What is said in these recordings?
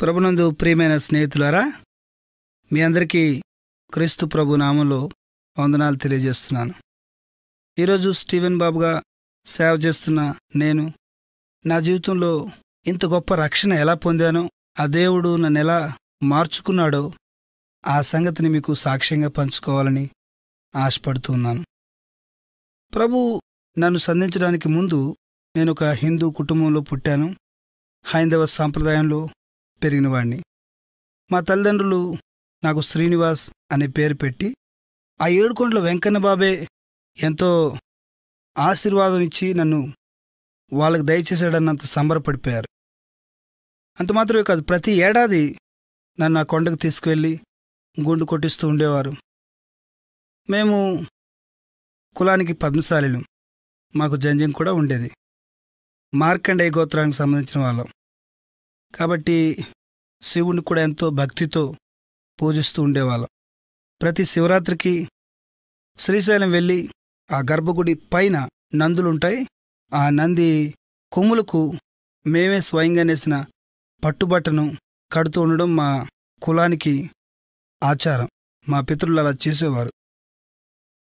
ప్రభునందు ప్రియమైన స్నేహితులారా మీ అందరికీ క్రీస్తు ప్రభు నామంలో వందనాలు తెలియజేస్తున్నాను ఈరోజు స్టీవెన్ బాబుగా సేవ చేస్తున్న నేను నా జీవితంలో ఇంత గొప్ప రక్షణ ఎలా పొందానో ఆ దేవుడు నన్ను ఎలా మార్చుకున్నాడో ఆ సంగతిని మీకు సాక్ష్యంగా పంచుకోవాలని ఆశపడుతూ ఉన్నాను ప్రభు నన్ను సంధించడానికి ముందు నేను ఒక హిందూ కుటుంబంలో పుట్టాను హైందవ సాంప్రదాయంలో పెరిగినవాడిని మా తల్లిదండ్రులు నాకు శ్రీనివాస్ అనే పేరు పెట్టి ఆ ఏడుకొండల వెంకన్న బాబే ఎంతో ఆశీర్వాదం ఇచ్చి నన్ను వాళ్ళకి దయచేసాడన్నంత సంబరపడిపోయారు అంత మాత్రమే కాదు ప్రతి ఏడాది నన్ను ఆ కొండకు తీసుకువెళ్ళి గుండు కొట్టిస్తూ ఉండేవారు మేము కులానికి పద్మశాలిలు మాకు జంజం కూడా ఉండేది మార్కండేయ గోత్రానికి సంబంధించిన వాళ్ళం కాబట్టి శివుని కూడా ఎంతో భక్తితో పూజిస్తూ ఉండేవాళ్ళం ప్రతి శివరాత్రికి శ్రీశైలం వెళ్ళి ఆ గర్భగుడి పైన నందులుంటాయి ఆ నంది కొమ్ములకు మేమే స్వయంగా నేసిన పట్టుబట్టను కడుతూ ఉండడం మా కులానికి ఆచారం మా పితృలు అలా చేసేవారు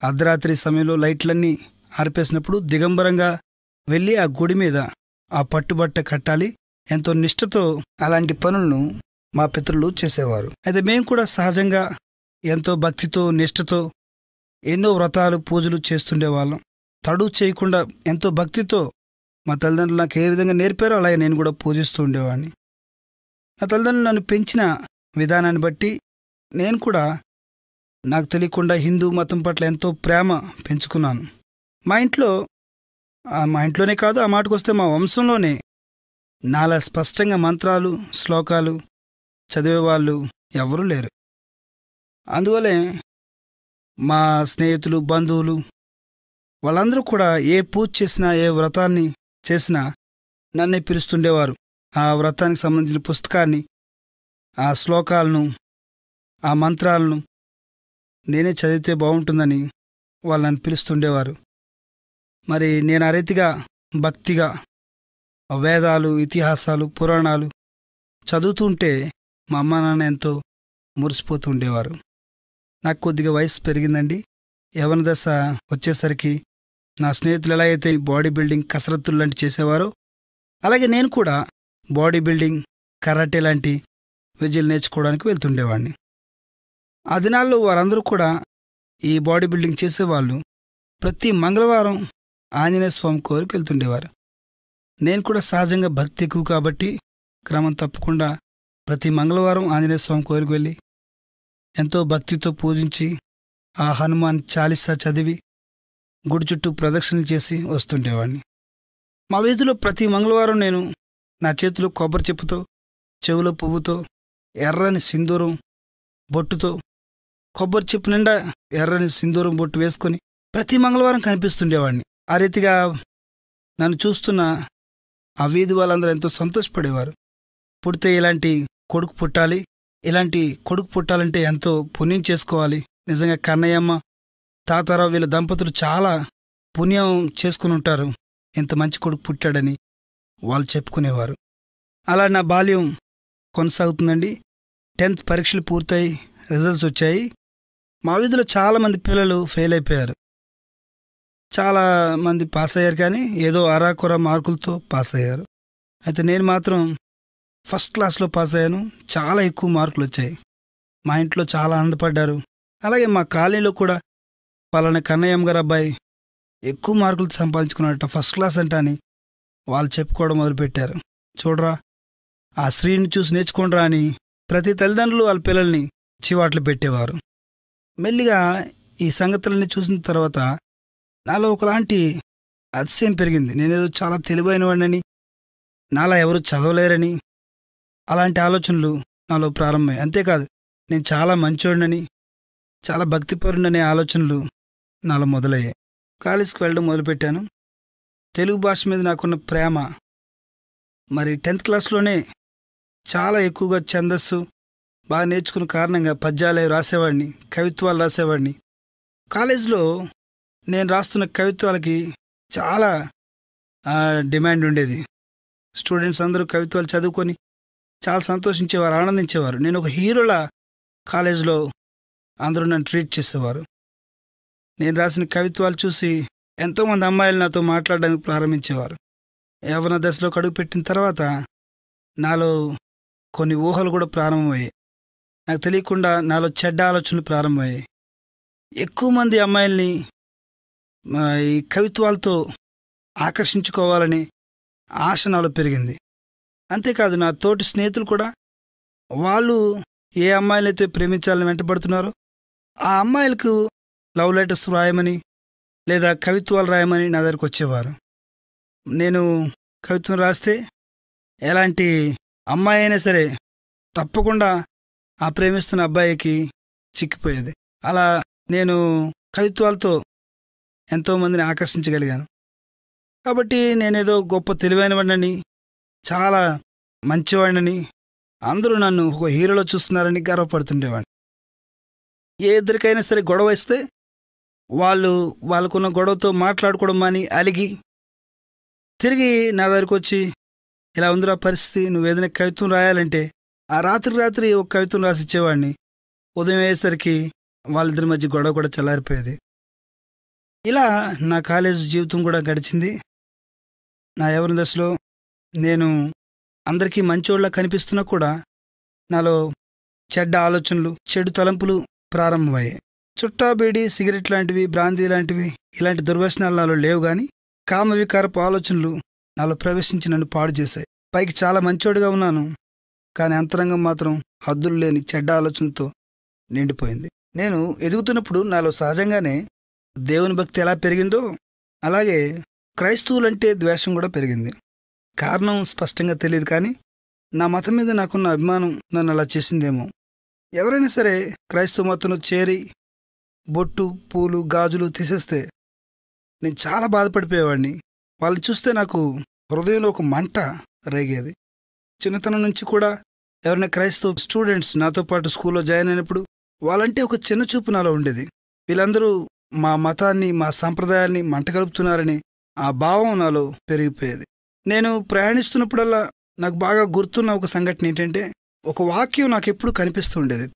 అర్ధరాత్రి సమయంలో లైట్లన్నీ ఆర్పేసినప్పుడు దిగంబరంగా వెళ్ళి ఆ గుడి మీద ఆ పట్టుబట్ట కట్టాలి ఎంతో నిష్ఠతో అలాంటి పనులను మా పితరులు చేసేవారు అయితే మేము కూడా సహజంగా ఎంతో భక్తితో నిష్ఠతో ఎన్నో వ్రతాలు పూజలు చేస్తుండేవాళ్ళం తడు చేయకుండా ఎంతో భక్తితో మా తల్లిదండ్రులు నాకు ఏ విధంగా నేర్పారో అలాగే నేను కూడా పూజిస్తూ ఉండేవాడిని నా తల్లిదండ్రులు నన్ను పెంచిన విధానాన్ని బట్టి నేను కూడా నాకు తెలియకుండా హిందూ మతం పట్ల ఎంతో ప్రేమ పెంచుకున్నాను మా ఇంట్లో మా ఇంట్లోనే కాదు ఆ మాటకు వస్తే మా వంశంలోనే నాలా స్పష్టంగా మంత్రాలు శ్లోకాలు చదివేవాళ్ళు ఎవరూ లేరు అందువలే మా స్నేహితులు బంధువులు వాళ్ళందరూ కూడా ఏ పూజ చేసినా ఏ వ్రతాన్ని చేసినా నన్నే పిలుస్తుండేవారు ఆ వ్రతానికి సంబంధించిన పుస్తకాన్ని ఆ శ్లోకాలను ఆ మంత్రాలను నేనే చదివితే బాగుంటుందని వాళ్ళని పిలుస్తుండేవారు మరి నేను ఆ రీతిగా భక్తిగా వేదాలు ఇతిహాసాలు పురాణాలు చదువుతుంటే మా అమ్మ నాన్న ఎంతో మురిసిపోతుండేవారు నాకు కొద్దిగా వయసు పెరిగిందండి యవన దశ వచ్చేసరికి నా స్నేహితులు ఎలా అయితే బాడీ బిల్డింగ్ కసరత్తులు లాంటి చేసేవారో అలాగే నేను కూడా బాడీ బిల్డింగ్ కరాటే లాంటి విద్యలు నేర్చుకోవడానికి వెళ్తుండేవాడిని ఆ దినాల్లో వారందరూ కూడా ఈ బాడీ బిల్డింగ్ చేసేవాళ్ళు ప్రతి మంగళవారం ఆంజనేయ స్వామి కోరికి వెళ్తుండేవారు నేను కూడా సహజంగా భక్తి ఎక్కువ కాబట్టి క్రమం తప్పకుండా ప్రతి మంగళవారం ఆంజనేయ స్వామి కోరికి వెళ్ళి ఎంతో భక్తితో పూజించి ఆ హనుమాన్ చాలీసా చదివి గుడి చుట్టూ ప్రదక్షిణలు చేసి వస్తుండేవాడిని మా వీధిలో ప్రతి మంగళవారం నేను నా చేతిలో కొబ్బరి చెప్పుతో చెవులో పువ్వుతో ఎర్రని సింధూరం బొట్టుతో కొబ్బరి చెప్పు నిండా ఎర్రని సింధూరం బొట్టు వేసుకొని ప్రతి మంగళవారం కనిపిస్తుండేవాడిని ఆ రీతిగా నన్ను చూస్తున్న ఆ వీధి వాళ్ళందరూ ఎంతో సంతోషపడేవారు పుడితే ఇలాంటి కొడుకు పుట్టాలి ఇలాంటి కొడుకు పుట్టాలంటే ఎంతో పుణ్యం చేసుకోవాలి నిజంగా కన్నయ్యమ్మ తాతారావు వీళ్ళ దంపతులు చాలా పుణ్యం చేసుకుని ఉంటారు ఎంత మంచి కొడుకు పుట్టాడని వాళ్ళు చెప్పుకునేవారు అలా నా బాల్యం కొనసాగుతుందండి టెన్త్ పరీక్షలు పూర్తయి రిజల్ట్స్ వచ్చాయి మా వీధిలో చాలామంది పిల్లలు ఫెయిల్ అయిపోయారు చాలా మంది పాస్ అయ్యారు కానీ ఏదో అరాకొర మార్కులతో పాస్ అయ్యారు అయితే నేను మాత్రం ఫస్ట్ క్లాస్లో పాస్ అయ్యాను చాలా ఎక్కువ మార్కులు వచ్చాయి మా ఇంట్లో చాలా ఆనందపడ్డారు అలాగే మా కాలనీలో కూడా పలానా కన్నయ్యం గారు అబ్బాయి ఎక్కువ మార్కులు సంపాదించుకున్నట్ట ఫస్ట్ క్లాస్ అంట అని వాళ్ళు చెప్పుకోవడం మొదలుపెట్టారు చూడరా ఆ స్త్రీని చూసి నేర్చుకోండిరా అని ప్రతి తల్లిదండ్రులు వాళ్ళ పిల్లల్ని చివాట్లు పెట్టేవారు మెల్లిగా ఈ సంగతులన్నీ చూసిన తర్వాత నాలో ఒకలాంటి అతిశయం పెరిగింది నేనేదో చాలా తెలివైన వాడినని నాలా ఎవరు చదవలేరని అలాంటి ఆలోచనలు నాలో ప్రారంభమయ్యాయి అంతేకాదు నేను చాలా మంచోడినని చాలా భక్తిపరుడనే ఆలోచనలు నాలో మొదలయ్యాయి కాలేజీకి వెళ్ళడం మొదలుపెట్టాను తెలుగు భాష మీద నాకున్న ప్రేమ మరి టెన్త్ క్లాస్లోనే చాలా ఎక్కువగా ఛందస్సు బాగా నేర్చుకున్న కారణంగా పద్యాలు రాసేవాడిని కవిత్వాలు రాసేవాడిని కాలేజీలో నేను రాస్తున్న కవిత్వాలకి చాలా డిమాండ్ ఉండేది స్టూడెంట్స్ అందరూ కవిత్వాలు చదువుకొని చాలా సంతోషించేవారు ఆనందించేవారు నేను ఒక హీరోల కాలేజీలో అందరూ నన్ను ట్రీట్ చేసేవారు నేను రాసిన కవిత్వాలు చూసి ఎంతోమంది అమ్మాయిలు నాతో మాట్లాడడానికి ప్రారంభించేవారు యవన దశలో కడుగు పెట్టిన తర్వాత నాలో కొన్ని ఊహలు కూడా ప్రారంభమయ్యాయి నాకు తెలియకుండా నాలో చెడ్డ ఆలోచనలు ప్రారంభమయ్యాయి ఎక్కువ మంది అమ్మాయిల్ని ఈ కవిత్వాలతో ఆకర్షించుకోవాలని ఆశనాలు పెరిగింది అంతేకాదు నా తోటి స్నేహితులు కూడా వాళ్ళు ఏ అమ్మాయిలైతే ప్రేమించాలని వెంటబడుతున్నారో ఆ అమ్మాయిలకు లవ్ లెటర్స్ రాయమని లేదా కవిత్వాలు రాయమని నా దగ్గరకు వచ్చేవారు నేను కవిత్వం రాస్తే ఎలాంటి అమ్మాయి అయినా సరే తప్పకుండా ఆ ప్రేమిస్తున్న అబ్బాయికి చిక్కిపోయేది అలా నేను కవిత్వాలతో ఎంతోమందిని ఆకర్షించగలిగాను కాబట్టి నేనేదో గొప్ప తెలివైనవాడినని చాలా మంచివాడినని అందరూ నన్ను ఒక హీరోలో చూస్తున్నారని గర్వపడుతుండేవాడిని ఏ ఇద్దరికైనా సరే గొడవ ఇస్తే వాళ్ళు వాళ్ళకున్న గొడవతో మాట్లాడుకోవడం అని అలిగి తిరిగి నా దగ్గరకు వచ్చి ఇలా ఉందిరా పరిస్థితి నువ్వు ఏదైనా కవిత్వం రాయాలంటే ఆ రాత్రి రాత్రి ఒక కవిత్వం రాసిచ్చేవాడిని ఉదయం అయ్యేసరికి వాళ్ళిద్దరి మధ్య గొడవ కూడా చల్లారిపోయేది ఇలా నా కాలేజ్ జీవితం కూడా గడిచింది నా ఎవరి దశలో నేను అందరికీ మంచోళ్ళ కనిపిస్తున్నా కూడా నాలో చెడ్డ ఆలోచనలు చెడు తలంపులు ప్రారంభమయ్యాయి చుట్టా బీడి సిగరెట్ లాంటివి బ్రాందీ లాంటివి ఇలాంటి దుర్వ్యసనాలు నాలో లేవు కానీ కామ వికారపు ఆలోచనలు నాలో ప్రవేశించి నన్ను పాడు చేశాయి పైకి చాలా మంచోడిగా ఉన్నాను కానీ అంతరంగం మాత్రం హద్దులు లేని చెడ్డ ఆలోచనతో నిండిపోయింది నేను ఎదుగుతున్నప్పుడు నాలో సహజంగానే దేవుని భక్తి ఎలా పెరిగిందో అలాగే క్రైస్తవులంటే ద్వేషం కూడా పెరిగింది కారణం స్పష్టంగా తెలియదు కానీ నా మతం మీద నాకున్న అభిమానం నన్ను అలా చేసిందేమో ఎవరైనా సరే క్రైస్తవ మతంలో చేరి బొట్టు పూలు గాజులు తీసేస్తే నేను చాలా బాధపడిపోయేవాడిని వాళ్ళు చూస్తే నాకు హృదయంలో ఒక మంట రేగేది చిన్నతనం నుంచి కూడా ఎవరైనా క్రైస్తవ స్టూడెంట్స్ నాతో పాటు స్కూల్లో జాయిన్ అయినప్పుడు వాళ్ళంటే ఒక చిన్న చూపు నాలో ఉండేది వీళ్ళందరూ మా మతాన్ని మా సంప్రదాయాన్ని మంట కలుపుతున్నారని ఆ భావం నాలో పెరిగిపోయేది నేను ప్రయాణిస్తున్నప్పుడల్లా నాకు బాగా గుర్తున్న ఒక సంఘటన ఏంటంటే ఒక వాక్యం నాకు ఎప్పుడు కనిపిస్తూ ఉండేది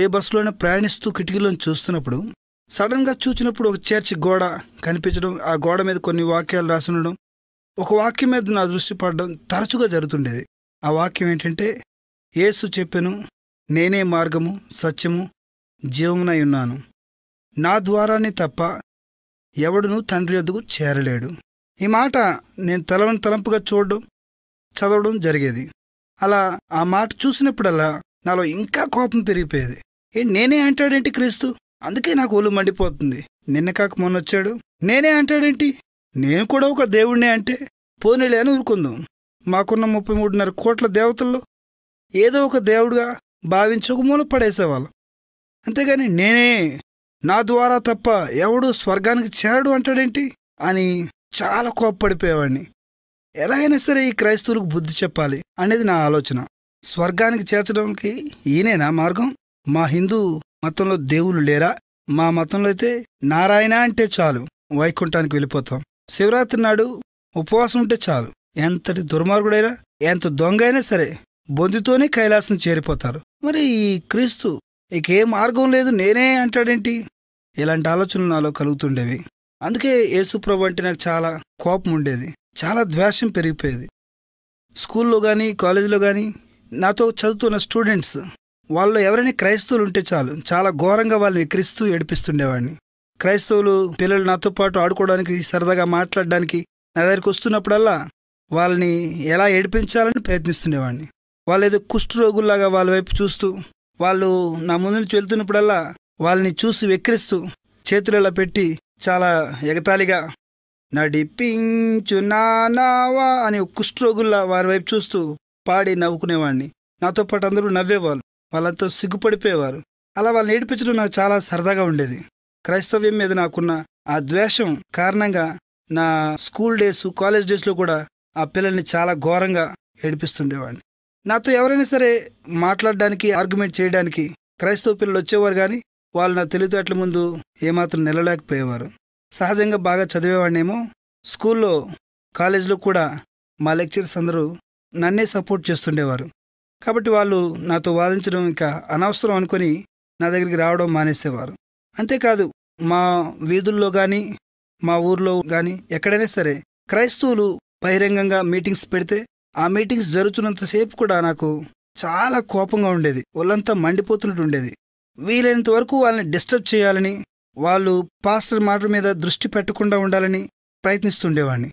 ఏ బస్సులోనే ప్రయాణిస్తూ కిటికీలో చూస్తున్నప్పుడు సడన్గా చూసినప్పుడు ఒక చర్చి గోడ కనిపించడం ఆ గోడ మీద కొన్ని వాక్యాలు రాసుండడం ఒక వాక్యం మీద నా దృష్టి పడడం తరచుగా జరుగుతుండేది ఆ వాక్యం ఏంటంటే ఏసు చెప్పెను నేనే మార్గము సత్యము జీవమునై ఉన్నాను నా ద్వారానే తప్ప ఎవడును తండ్రి వద్దకు చేరలేడు ఈ మాట నేను తలను తలంపుగా చూడడం చదవడం జరిగేది అలా ఆ మాట చూసినప్పుడల్లా నాలో ఇంకా కోపం పెరిగిపోయేది ఏ నేనే అంటాడేంటి క్రీస్తు అందుకే నాకు ఒళ్ళు మండిపోతుంది నిన్న కాక మొన్న వచ్చాడు నేనే అంటాడేంటి నేను కూడా ఒక దేవుడిని అంటే పోనీలే అని ఊరుకుందాం మాకున్న ముప్పై మూడున్నర కోట్ల దేవతల్లో ఏదో ఒక దేవుడుగా భావించక మూల పడేసేవాళ్ళం అంతేగాని నేనే నా ద్వారా తప్ప ఎవడు స్వర్గానికి చేరడు అంటాడేంటి అని చాలా కోప్పడిపోయేవాడిని ఎలా అయినా సరే ఈ క్రైస్తవులకు బుద్ధి చెప్పాలి అనేది నా ఆలోచన స్వర్గానికి చేర్చడానికి ఈయనేనా మార్గం మా హిందూ మతంలో దేవుళ్ళు లేరా మా మతంలో అయితే నారాయణ అంటే చాలు వైకుంఠానికి వెళ్ళిపోతాం శివరాత్రి నాడు ఉపవాసం ఉంటే చాలు ఎంతటి దుర్మార్గుడైనా ఎంత దొంగ అయినా సరే బొందితోనే కైలాసం చేరిపోతారు మరి ఈ క్రీస్తు ఇకే మార్గం లేదు నేనే అంటాడేంటి ఇలాంటి ఆలోచనలు నాలో కలుగుతుండేవి అందుకే యేసుప్రభు అంటే నాకు చాలా కోపం ఉండేది చాలా ద్వేషం పెరిగిపోయేది స్కూల్లో కానీ కాలేజీలో కానీ నాతో చదువుతున్న స్టూడెంట్స్ వాళ్ళు ఎవరైనా క్రైస్తవులు ఉంటే చాలు చాలా ఘోరంగా వాళ్ళని క్రిస్తూ ఏడిపిస్తుండేవాడిని క్రైస్తవులు పిల్లలు నాతో పాటు ఆడుకోవడానికి సరదాగా మాట్లాడడానికి నా దగ్గరికి వస్తున్నప్పుడల్లా వాళ్ళని ఎలా ఏడిపించాలని ప్రయత్నిస్తుండేవాడిని వాళ్ళు ఏదో కుష్ఠరోగుల్లాగా వాళ్ళ వైపు చూస్తూ వాళ్ళు నా ముందు నుంచి వెళ్తున్నప్పుడల్లా వాళ్ళని చూసి వెక్కిరిస్తూ చేతులలో పెట్టి చాలా ఎగతాళిగా నడిపించు నానావా అని కుష్ట్రోగుల్లా వారి వైపు చూస్తూ పాడి నవ్వుకునేవాడిని నాతో పాటు అందరూ నవ్వేవాళ్ళు వాళ్ళతో సిగ్గుపడిపోయేవారు అలా వాళ్ళని ఏడిపించడం నాకు చాలా సరదాగా ఉండేది క్రైస్తవ్యం మీద నాకున్న ఆ ద్వేషం కారణంగా నా స్కూల్ డేస్ కాలేజ్ డేస్లో కూడా ఆ పిల్లల్ని చాలా ఘోరంగా ఏడిపిస్తుండేవాడిని నాతో ఎవరైనా సరే మాట్లాడడానికి ఆర్గ్యుమెంట్ చేయడానికి క్రైస్తవ పిల్లలు వచ్చేవారు కానీ వాళ్ళు నా తెలివితేటల ముందు ఏమాత్రం నిలలేకపోయేవారు సహజంగా బాగా చదివేవాడినేమో స్కూల్లో కాలేజీలో కూడా మా లెక్చర్స్ అందరూ నన్నే సపోర్ట్ చేస్తుండేవారు కాబట్టి వాళ్ళు నాతో వాదించడం ఇంకా అనవసరం అనుకుని నా దగ్గరికి రావడం మానేసేవారు అంతేకాదు మా వీధుల్లో కానీ మా ఊర్లో కానీ ఎక్కడైనా సరే క్రైస్తవులు బహిరంగంగా మీటింగ్స్ పెడితే ఆ మీటింగ్స్ జరుగుతున్నంతసేపు కూడా నాకు చాలా కోపంగా ఉండేది ఒళ్ళంతా మండిపోతున్నట్టు ఉండేది వీలైనంత వరకు వాళ్ళని డిస్టర్బ్ చేయాలని వాళ్ళు పాస్టర్ మాటల మీద దృష్టి పెట్టకుండా ఉండాలని ప్రయత్నిస్తుండేవాడిని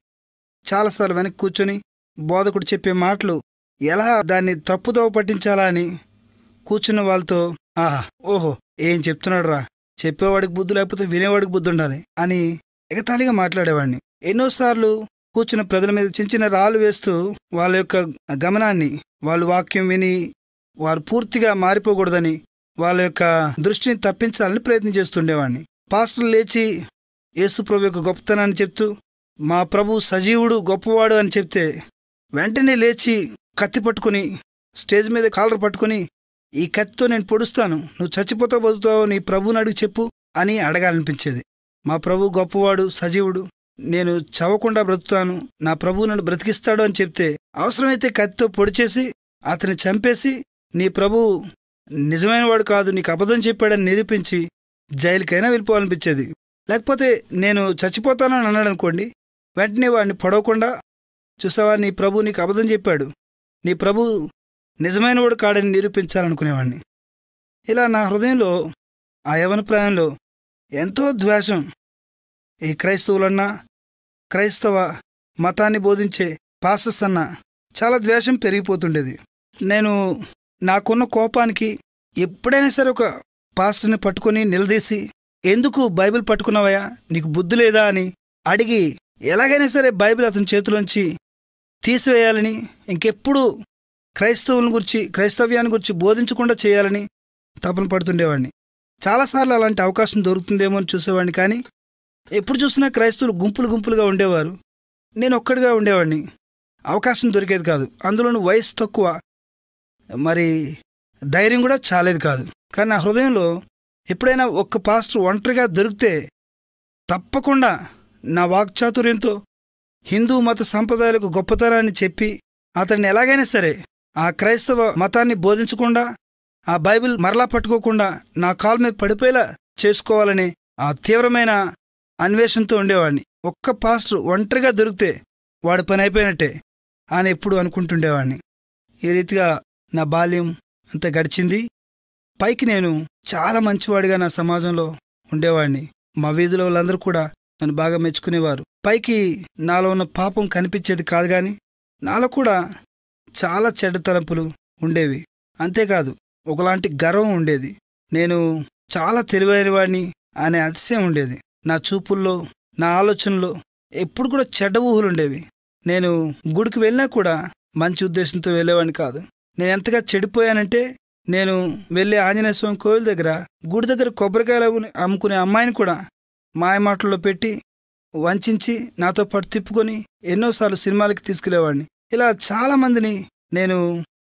చాలాసార్లు వెనక్కి కూర్చొని బోధకుడు చెప్పే మాటలు ఎలా దాన్ని తప్పుదోవ పట్టించాలా అని కూర్చున్న వాళ్ళతో ఆహా ఓహో ఏం చెప్తున్నాడు రా చెప్పేవాడికి బుద్ధి లేకపోతే వినేవాడికి బుద్ధి ఉండాలి అని ఎగతాళిగా మాట్లాడేవాడిని ఎన్నోసార్లు కూర్చున్న ప్రజల మీద చిన్న చిన్న రాళ్ళు వేస్తూ వాళ్ళ యొక్క గమనాన్ని వాళ్ళు వాక్యం విని వారు పూర్తిగా మారిపోకూడదని వాళ్ళ యొక్క దృష్టిని తప్పించాలని ప్రయత్నం చేస్తుండేవాడిని పాస్టర్లు లేచి ప్రభు యొక్క గొప్పతనాన్ని చెప్తూ మా ప్రభు సజీవుడు గొప్పవాడు అని చెప్తే వెంటనే లేచి కత్తి పట్టుకుని స్టేజ్ మీద కాలర్ పట్టుకుని ఈ కత్తితో నేను పొడుస్తాను నువ్వు చచ్చిపోతా బతుకుతావు నీ ప్రభుని అడుగు చెప్పు అని అడగాలనిపించేది మా ప్రభు గొప్పవాడు సజీవుడు నేను చవకుండా బ్రతుకుతాను నా ప్రభు నన్ను బ్రతికిస్తాడు అని చెప్తే అవసరమైతే కత్తితో పొడిచేసి అతని చంపేసి నీ ప్రభు నిజమైన వాడు కాదు నీకు అబద్ధం చెప్పాడని నిరూపించి జైలుకైనా వెళ్ళిపోవాలనిపించేది లేకపోతే నేను చచ్చిపోతానని అన్నాడు అనుకోండి వెంటనే వాడిని పడవకుండా చూసావా నీ ప్రభు నీకు అబద్ధం చెప్పాడు నీ ప్రభు నిజమైనవాడు కాడని నిరూపించాలనుకునేవాడిని ఇలా నా హృదయంలో ఆ యవన ఎంతో ద్వేషం ఈ క్రైస్తవులన్నా క్రైస్తవ మతాన్ని బోధించే పాసస్ అన్న చాలా ద్వేషం పెరిగిపోతుండేది నేను నాకున్న కోపానికి ఎప్పుడైనా సరే ఒక పాస్టర్ని పట్టుకొని నిలదీసి ఎందుకు బైబిల్ పట్టుకున్నావయ్యా నీకు బుద్ధి లేదా అని అడిగి ఎలాగైనా సరే బైబిల్ అతని చేతిలోంచి తీసివేయాలని ఇంకెప్పుడు క్రైస్తవుల గురించి క్రైస్తవ్యాన్ని గురించి బోధించకుండా చేయాలని తపన పడుతుండేవాడిని చాలాసార్లు అలాంటి అవకాశం దొరుకుతుందేమో అని చూసేవాడిని కానీ ఎప్పుడు చూసినా క్రైస్తవులు గుంపులు గుంపులుగా ఉండేవారు నేను ఒక్కడిగా ఉండేవాడిని అవకాశం దొరికేది కాదు అందులోనూ వయసు తక్కువ మరి ధైర్యం కూడా చాలేదు కాదు కానీ నా హృదయంలో ఎప్పుడైనా ఒక్క పాస్టర్ ఒంటరిగా దొరికితే తప్పకుండా నా వాక్చాతుర్యంతో హిందూ మత సంప్రదాయాలకు గొప్పతనాన్ని చెప్పి అతన్ని ఎలాగైనా సరే ఆ క్రైస్తవ మతాన్ని బోధించకుండా ఆ బైబిల్ మరలా పట్టుకోకుండా నా కాలు మీద పడిపోయేలా చేసుకోవాలని ఆ తీవ్రమైన అన్వేషణతో ఉండేవాడిని ఒక్క పాస్టర్ ఒంటరిగా దొరికితే వాడి పని అయిపోయినట్టే అని ఎప్పుడు అనుకుంటుండేవాడిని ఈ రీతిగా నా బాల్యం అంత గడిచింది పైకి నేను చాలా మంచివాడిగా నా సమాజంలో ఉండేవాడిని మా వీధిలో వాళ్ళందరూ కూడా నన్ను బాగా మెచ్చుకునేవారు పైకి నాలో ఉన్న పాపం కనిపించేది కాదు కానీ నాలో కూడా చాలా చెడ్డ తలంపులు ఉండేవి అంతేకాదు ఒకలాంటి గర్వం ఉండేది నేను చాలా తెలివైన వాడిని అనే అతిశయం ఉండేది నా చూపుల్లో నా ఆలోచనలో ఎప్పుడు కూడా చెడ్డ ఊహలు ఉండేవి నేను గుడికి వెళ్ళినా కూడా మంచి ఉద్దేశంతో వెళ్ళేవాడిని కాదు నేను ఎంతగా చెడిపోయానంటే నేను వెళ్ళే ఆంజనేయ స్వామి కోవిల దగ్గర గుడి దగ్గర కొబ్బరికాయలు అమ్ముకునే అమ్మాయిని కూడా మాయ మాటల్లో పెట్టి వంచి నాతో పాటు తిప్పుకొని ఎన్నోసార్లు సినిమాలకి తీసుకెళ్లేవాడిని ఇలా చాలామందిని నేను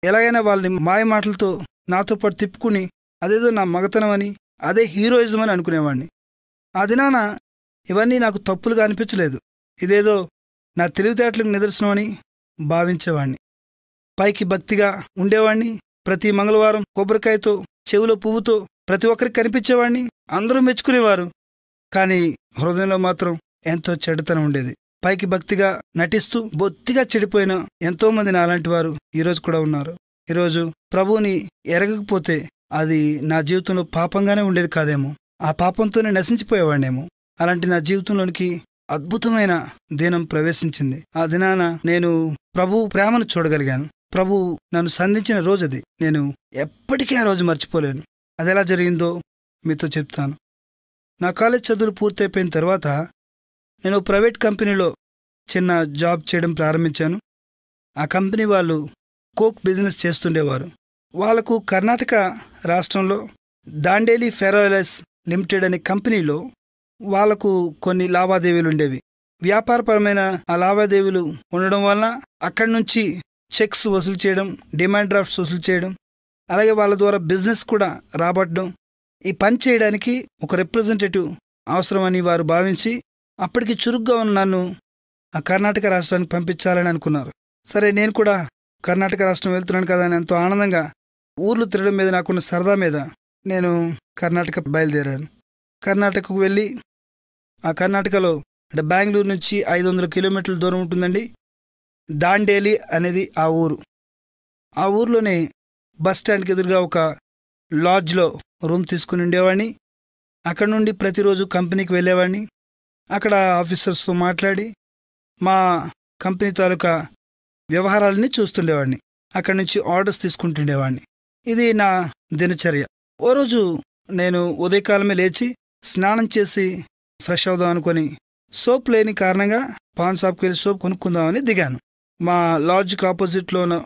ఎలాగైనా వాళ్ళని మాయ మాటలతో నాతో పాటు తిప్పుకుని అదేదో నా మగతనం అని అదే హీరోయిజం అని అనుకునేవాడిని ఆ దినాన ఇవన్నీ నాకు తప్పులుగా అనిపించలేదు ఇదేదో నా తెలివితేటలకు నిదర్శనం అని భావించేవాడిని పైకి భక్తిగా ఉండేవాణ్ణి ప్రతి మంగళవారం కొబ్బరికాయతో చెవిలో పువ్వుతో ప్రతి ఒక్కరికి కనిపించేవాణ్ణి అందరూ మెచ్చుకునేవారు కానీ హృదయంలో మాత్రం ఎంతో చెడుతనం ఉండేది పైకి భక్తిగా నటిస్తూ బొత్తిగా చెడిపోయిన ఎంతోమంది నాలాంటి వారు ఈరోజు కూడా ఉన్నారు ఈరోజు ప్రభువుని ఎరగకపోతే అది నా జీవితంలో పాపంగానే ఉండేది కాదేమో ఆ పాపంతోనే నశించిపోయేవాడినేమో అలాంటి నా జీవితంలోనికి అద్భుతమైన దినం ప్రవేశించింది ఆ దినాన నేను ప్రభు ప్రేమను చూడగలిగాను ప్రభు నన్ను సంధించిన రోజు అది నేను ఎప్పటికీ ఆ రోజు మర్చిపోలేను అది ఎలా జరిగిందో మీతో చెప్తాను నా కాలేజ్ చదువులు పూర్తయిపోయిన తర్వాత నేను ప్రైవేట్ కంపెనీలో చిన్న జాబ్ చేయడం ప్రారంభించాను ఆ కంపెనీ వాళ్ళు కోక్ బిజినెస్ చేస్తుండేవారు వాళ్లకు కర్ణాటక రాష్ట్రంలో దాండేలి ఫెరోలెస్ లిమిటెడ్ అనే కంపెనీలో వాళ్లకు కొన్ని లావాదేవీలు ఉండేవి వ్యాపారపరమైన ఆ లావాదేవీలు ఉండడం వలన అక్కడి నుంచి చెక్స్ వసూలు చేయడం డిమాండ్ డ్రాఫ్ట్స్ వసూలు చేయడం అలాగే వాళ్ళ ద్వారా బిజినెస్ కూడా రాబట్టడం ఈ పని చేయడానికి ఒక రిప్రజెంటేటివ్ అవసరమని వారు భావించి అప్పటికి చురుగ్గా ఉన్న నన్ను ఆ కర్ణాటక రాష్ట్రానికి పంపించాలని అనుకున్నారు సరే నేను కూడా కర్ణాటక రాష్ట్రం వెళ్తున్నాను కదా అని ఎంతో ఆనందంగా ఊర్లు తిరగడం మీద నాకున్న సరదా మీద నేను కర్ణాటక బయలుదేరాను కర్ణాటకకు వెళ్ళి ఆ కర్ణాటకలో అంటే బెంగళూరు నుంచి ఐదు వందల కిలోమీటర్ల దూరం ఉంటుందండి దాండేలి అనేది ఆ ఊరు ఆ ఊర్లోనే బస్ స్టాండ్కి ఎదురుగా ఒక లాడ్జ్లో రూమ్ తీసుకుని ఉండేవాడిని అక్కడ నుండి ప్రతిరోజు కంపెనీకి వెళ్ళేవాడిని అక్కడ ఆఫీసర్స్తో మాట్లాడి మా కంపెనీ తాలూకా వ్యవహారాలని చూస్తుండేవాడిని అక్కడి నుంచి ఆర్డర్స్ తీసుకుంటుండేవాడిని ఇది నా దినచర్య ఓ రోజు నేను ఉదయకాలమే లేచి స్నానం చేసి ఫ్రెష్ అవుదాం అనుకొని సోప్ లేని కారణంగా పాన్ షాప్కి వెళ్ళి సోప్ కొనుక్కుందామని దిగాను మా లాడ్జ్కి ఆపోజిట్లో ఉన్న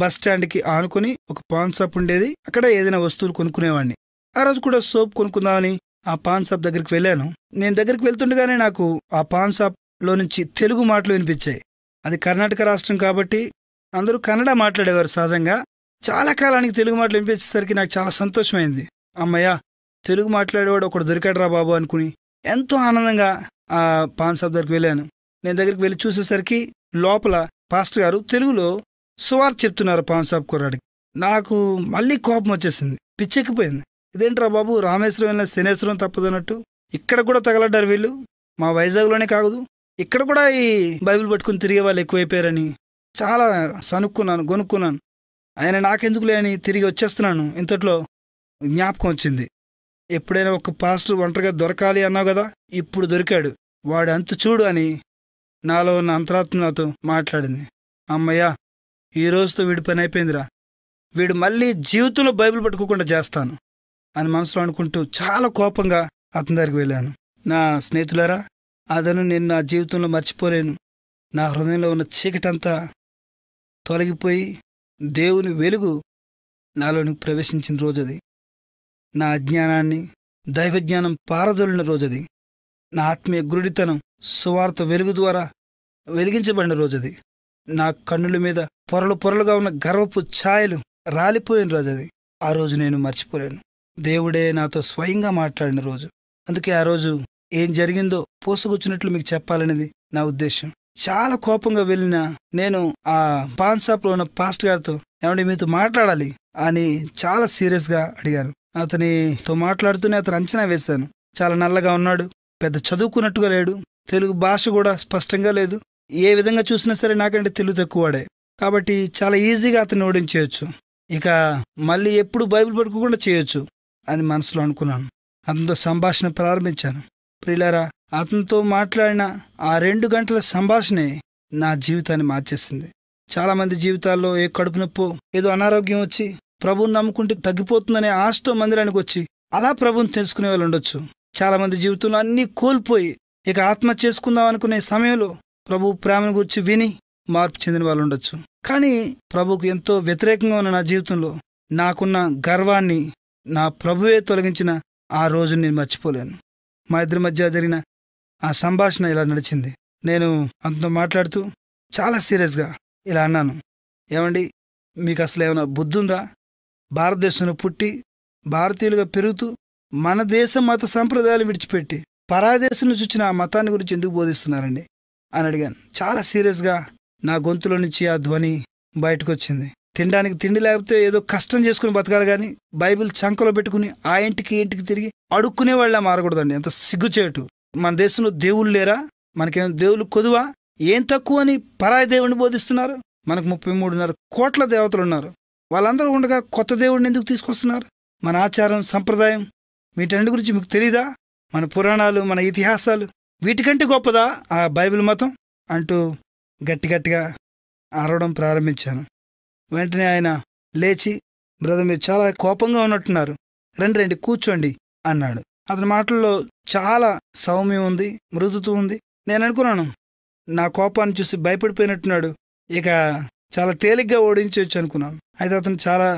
బస్ స్టాండ్కి ఆనుకొని ఒక పాన్ షాప్ ఉండేది అక్కడ ఏదైనా వస్తువులు కొనుక్కునేవాడిని ఆ రోజు కూడా సోప్ కొనుక్కుందామని ఆ పాన్ షాప్ దగ్గరికి వెళ్ళాను నేను దగ్గరికి వెళ్తుండగానే నాకు ఆ పాన్ షాప్లో నుంచి తెలుగు మాటలు వినిపించాయి అది కర్ణాటక రాష్ట్రం కాబట్టి అందరూ కన్నడ మాట్లాడేవారు సహజంగా చాలా కాలానికి తెలుగు మాటలు వినిపించేసరికి నాకు చాలా సంతోషమైంది అమ్మయ్యా తెలుగు మాట్లాడేవాడు ఒకడు దొరికాడరా బాబు అనుకుని ఎంతో ఆనందంగా ఆ పాన్ షాప్ దగ్గరికి వెళ్ళాను నేను దగ్గరికి వెళ్ళి చూసేసరికి లోపల పాస్టర్ గారు తెలుగులో సువార్ చెప్తున్నారు పాన్ సాబ్ కుర్రాడికి నాకు మళ్ళీ కోపం వచ్చేసింది పిచ్చెక్కిపోయింది ఇదేంట్రా బాబు రామేశ్వరం వెళ్ళిన శనేశ్వరం తప్పదన్నట్టు ఇక్కడ కూడా తగలడ్డారు వీళ్ళు మా వైజాగ్లోనే కాదు ఇక్కడ కూడా ఈ బైబిల్ పట్టుకుని తిరిగే వాళ్ళు ఎక్కువైపోయారని చాలా సనుక్కున్నాను గొనుక్కున్నాను ఆయన నాకెందుకులే అని తిరిగి వచ్చేస్తున్నాను ఇంతట్లో జ్ఞాపకం వచ్చింది ఎప్పుడైనా ఒక పాస్టర్ ఒంటరిగా దొరకాలి అన్నావు కదా ఇప్పుడు దొరికాడు వాడు అంత చూడు అని నాలో ఉన్న అంతరాత్మ నాతో మాట్లాడింది అమ్మయ్యా ఈ రోజుతో వీడి పని అయిపోయిందిరా వీడు మళ్ళీ జీవితంలో బైబిల్ పట్టుకోకుండా చేస్తాను అని మనసులో అనుకుంటూ చాలా కోపంగా అతని దగ్గరికి వెళ్ళాను నా స్నేహితులారా అతను నేను నా జీవితంలో మర్చిపోలేను నా హృదయంలో ఉన్న చీకటంతా తొలగిపోయి దేవుని వెలుగు నాలోనికి ప్రవేశించిన రోజది నా అజ్ఞానాన్ని దైవజ్ఞానం పారదొలిన రోజది నా ఆత్మీయ గురుడితనం సువార్త వెలుగు ద్వారా వెలిగించబడిన రోజు అది నా కన్నుల మీద పొరలు పొరలుగా ఉన్న గర్వపు ఛాయలు రాలిపోయిన రోజు అది ఆ రోజు నేను మర్చిపోలేను దేవుడే నాతో స్వయంగా మాట్లాడిన రోజు అందుకే ఆ రోజు ఏం జరిగిందో పోసుకొచ్చినట్లు మీకు చెప్పాలనేది నా ఉద్దేశం చాలా కోపంగా వెళ్ళిన నేను ఆ పాన్ షాప్లో ఉన్న పాస్ట్ గారితో ఏమంటే మీతో మాట్లాడాలి అని చాలా సీరియస్గా అడిగాను అతనితో మాట్లాడుతూనే అతను అంచనా వేశాను చాలా నల్లగా ఉన్నాడు పెద్ద చదువుకున్నట్టుగా లేడు తెలుగు భాష కూడా స్పష్టంగా లేదు ఏ విధంగా చూసినా సరే నాకంటే తెలుగు తక్కువడే కాబట్టి చాలా ఈజీగా అతన్ని ఓడించేయచ్చు ఇక మళ్ళీ ఎప్పుడు బైబిల్ పడుకోకుండా చేయొచ్చు అని మనసులో అనుకున్నాను అతనితో సంభాషణ ప్రారంభించాను ప్రిలారా అతనితో మాట్లాడిన ఆ రెండు గంటల సంభాషణే నా జీవితాన్ని మార్చేసింది చాలామంది జీవితాల్లో ఏ కడుపు నొప్పో ఏదో అనారోగ్యం వచ్చి ప్రభువుని నమ్ముకుంటే తగ్గిపోతుందనే ఆశతో మందిరానికి వచ్చి అలా ప్రభుని తెలుసుకునే వాళ్ళు ఉండొచ్చు చాలామంది జీవితంలో అన్నీ కోల్పోయి ఇక ఆత్మ చేసుకుందాం అనుకునే సమయంలో ప్రభు ప్రేమను గురించి విని మార్పు చెందిన వాళ్ళు ఉండొచ్చు కానీ ప్రభుకు ఎంతో వ్యతిరేకంగా ఉన్న నా జీవితంలో నాకున్న గర్వాన్ని నా ప్రభువే తొలగించిన ఆ రోజు నేను మర్చిపోలేను మా ఇద్దరి మధ్య జరిగిన ఆ సంభాషణ ఇలా నడిచింది నేను అంతతో మాట్లాడుతూ చాలా సీరియస్గా ఇలా అన్నాను ఏమండి మీకు అసలు ఏమైనా బుద్ధి ఉందా భారతదేశంలో పుట్టి భారతీయులుగా పెరుగుతూ మన దేశ మత సంప్రదాయాలు విడిచిపెట్టి పరాదేశం నుంచి వచ్చిన ఆ మతాన్ని గురించి ఎందుకు బోధిస్తున్నారండి అని అడిగాను చాలా సీరియస్గా నా గొంతులో నుంచి ఆ ధ్వని బయటకు వచ్చింది తినడానికి తిండి లేకపోతే ఏదో కష్టం చేసుకుని బతకాలి కానీ బైబిల్ చంకలో పెట్టుకుని ఆ ఇంటికి ఇంటికి తిరిగి అడుక్కునే వాళ్ళ మారకూడదండి అంత సిగ్గుచేటు మన దేశంలో దేవుళ్ళు లేరా మనకేం దేవుళ్ళు కొదువా ఏం తక్కువ అని పరాయి దేవుడిని బోధిస్తున్నారు మనకు ముప్పై మూడున్నర కోట్ల దేవతలు ఉన్నారు వాళ్ళందరూ ఉండగా కొత్త దేవుడిని ఎందుకు తీసుకొస్తున్నారు మన ఆచారం సంప్రదాయం వీటన్నిటి గురించి మీకు తెలీదా మన పురాణాలు మన ఇతిహాసాలు వీటికంటే గొప్పదా ఆ బైబిల్ మతం అంటూ గట్టి గట్టిగా అరవడం ప్రారంభించాను వెంటనే ఆయన లేచి బ్రదర్ మీరు చాలా కోపంగా ఉన్నట్టున్నారు రండి రండి కూర్చోండి అన్నాడు అతని మాటల్లో చాలా సౌమ్యం ఉంది మృదుతూ ఉంది నేను అనుకున్నాను నా కోపాన్ని చూసి భయపడిపోయినట్టున్నాడు ఇక చాలా తేలిగ్గా ఓడించవచ్చు అనుకున్నాను అయితే అతను చాలా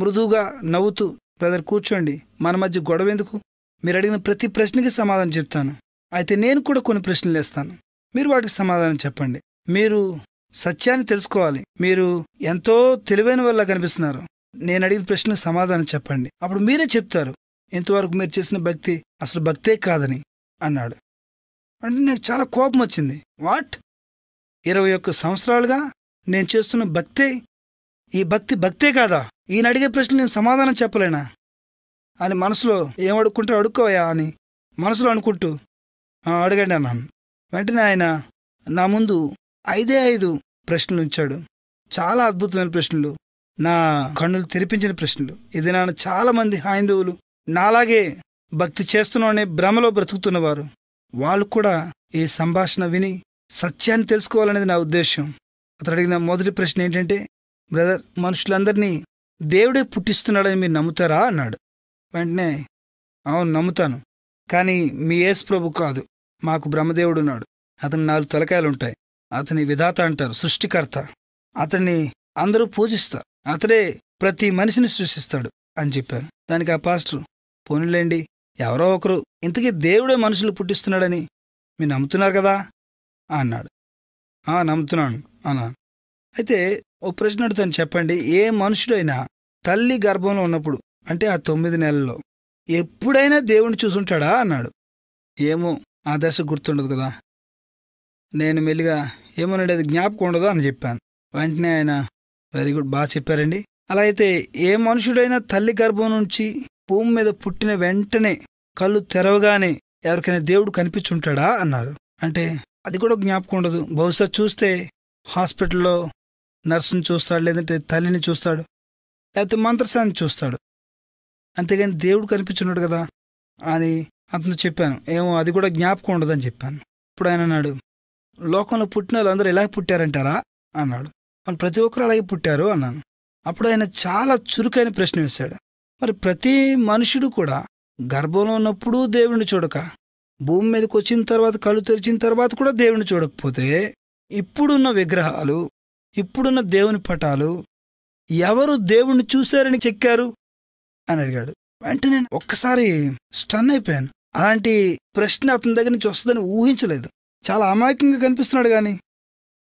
మృదువుగా నవ్వుతూ బ్రదర్ కూర్చోండి మన మధ్య గొడవ ఎందుకు మీరు అడిగిన ప్రతి ప్రశ్నకి సమాధానం చెప్తాను అయితే నేను కూడా కొన్ని ప్రశ్నలు వేస్తాను మీరు వాటికి సమాధానం చెప్పండి మీరు సత్యాన్ని తెలుసుకోవాలి మీరు ఎంతో తెలివైన వల్ల కనిపిస్తున్నారు నేను అడిగిన ప్రశ్నకు సమాధానం చెప్పండి అప్పుడు మీరే చెప్తారు ఇంతవరకు మీరు చేసిన భక్తి అసలు భక్తే కాదని అన్నాడు అంటే నాకు చాలా కోపం వచ్చింది వాట్ ఇరవై ఒక్క సంవత్సరాలుగా నేను చేస్తున్న భక్తే ఈ భక్తి భక్తే కాదా ఈయన అడిగే ప్రశ్నలు నేను సమాధానం చెప్పలేనా అని మనసులో ఏమడుక్కుంటే అడుక్కోయా అని మనసులో అనుకుంటూ అడగండి అన్నాను వెంటనే ఆయన నా ముందు ఐదే ఐదు ప్రశ్నలు ఉంచాడు చాలా అద్భుతమైన ప్రశ్నలు నా కన్నులు తెరిపించిన ప్రశ్నలు ఇది నా చాలామంది హైందువులు నాలాగే భక్తి చేస్తున్నానే భ్రమలో బ్రతుకుతున్నవారు వాళ్ళు కూడా ఈ సంభాషణ విని సత్యాన్ని తెలుసుకోవాలనేది నా ఉద్దేశం అతను అడిగిన మొదటి ప్రశ్న ఏంటంటే బ్రదర్ మనుషులందరినీ దేవుడే పుట్టిస్తున్నాడని మీరు నమ్ముతారా అన్నాడు వెంటనే అవును నమ్ముతాను కానీ మీ యేసు ప్రభు కాదు మాకు బ్రహ్మదేవుడున్నాడు అతని నాలుగు తలకాయలు ఉంటాయి అతని విధాత అంటారు సృష్టికర్త అతన్ని అందరూ పూజిస్తారు అతడే ప్రతి మనిషిని సృష్టిస్తాడు అని చెప్పారు దానికి ఆ పాస్టర్ పోనీలేండి ఎవరో ఒకరు ఇంతకీ దేవుడే మనుషులు పుట్టిస్తున్నాడని మీరు నమ్ముతున్నారు కదా అన్నాడు నమ్ముతున్నాను అన్నాను అయితే ఓ ప్రశ్న అడుగుతాను చెప్పండి ఏ మనుషుడైనా తల్లి గర్భంలో ఉన్నప్పుడు అంటే ఆ తొమ్మిది నెలల్లో ఎప్పుడైనా దేవుణ్ణి చూసుంటాడా అన్నాడు ఏమో ఆ దశ గుర్తుండదు కదా నేను మెల్లిగా ఏమనండి అది జ్ఞాపకం ఉండదు అని చెప్పాను వెంటనే ఆయన వెరీ గుడ్ బాగా చెప్పారండి అలా అయితే ఏ మనుషుడైనా తల్లి గర్భం నుంచి భూమి మీద పుట్టిన వెంటనే కళ్ళు తెరవగానే ఎవరికైనా దేవుడు కనిపించుంటాడా అన్నారు అంటే అది కూడా జ్ఞాపకం ఉండదు బహుశా చూస్తే హాస్పిటల్లో నర్సుని చూస్తాడు లేదంటే తల్లిని చూస్తాడు లేకపోతే మంత్రసాన్ని చూస్తాడు అంతేగాని దేవుడు కనిపించున్నాడు కదా అని అతను చెప్పాను ఏమో అది కూడా జ్ఞాపకం ఉండదని చెప్పాను ఇప్పుడు ఆయన అన్నాడు లోకంలో పుట్టిన వాళ్ళందరూ ఎలా పుట్టారంటారా అన్నాడు వాళ్ళు ప్రతి ఒక్కరు అలాగే పుట్టారు అన్నాను అప్పుడు ఆయన చాలా చురుకైన ప్రశ్న వేశాడు మరి ప్రతి మనుషుడు కూడా గర్భంలో ఉన్నప్పుడు దేవుణ్ణి చూడక భూమి మీదకి వచ్చిన తర్వాత కళ్ళు తెరిచిన తర్వాత కూడా దేవుణ్ణి చూడకపోతే ఇప్పుడున్న విగ్రహాలు ఇప్పుడున్న దేవుని పటాలు ఎవరు దేవుణ్ణి చూశారని చెక్కారు అని అడిగాడు వెంటనే ఒక్కసారి స్టన్ అయిపోయాను అలాంటి ప్రశ్న అతని దగ్గర నుంచి వస్తుందని ఊహించలేదు చాలా అమాయకంగా కనిపిస్తున్నాడు కానీ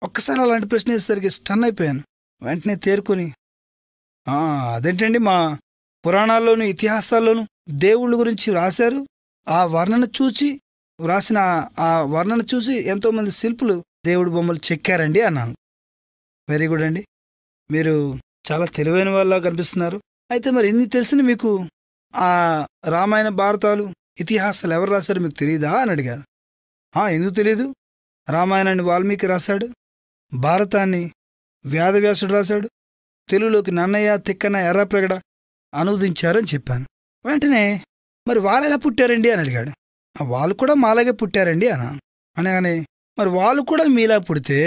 ఒక్కసారి అలాంటి ప్రశ్న వేసేసరికి స్టన్ అయిపోయాను వెంటనే తేరుకొని అదేంటండి మా పురాణాల్లోనూ ఇతిహాసాల్లోనూ దేవుళ్ళ గురించి వ్రాశారు ఆ వర్ణన చూచి వ్రాసిన ఆ వర్ణన చూసి ఎంతోమంది శిల్పులు దేవుడి బొమ్మలు చెక్కారండి అన్నాను వెరీ గుడ్ అండి మీరు చాలా తెలివైన వాళ్ళ కనిపిస్తున్నారు అయితే మరి ఎన్ని తెలిసిన మీకు ఆ రామాయణ భారతాలు ఇతిహాసాలు ఎవరు రాశారు మీకు తెలియదా అని అడిగాడు ఎందుకు తెలీదు రామాయణాన్ని వాల్మీకి రాశాడు భారతాన్ని వ్యాధవ్యాసుడు రాశాడు తెలుగులోకి నన్నయ్య తిక్కన ఎర్రప్రగడ అనువదించారని చెప్పాను వెంటనే మరి వాళ్ళు ఎలా పుట్టారండి అని అడిగాడు వాళ్ళు కూడా మాలాగే పుట్టారండి అన్నా అనగానే మరి వాళ్ళు కూడా మీలా పుడితే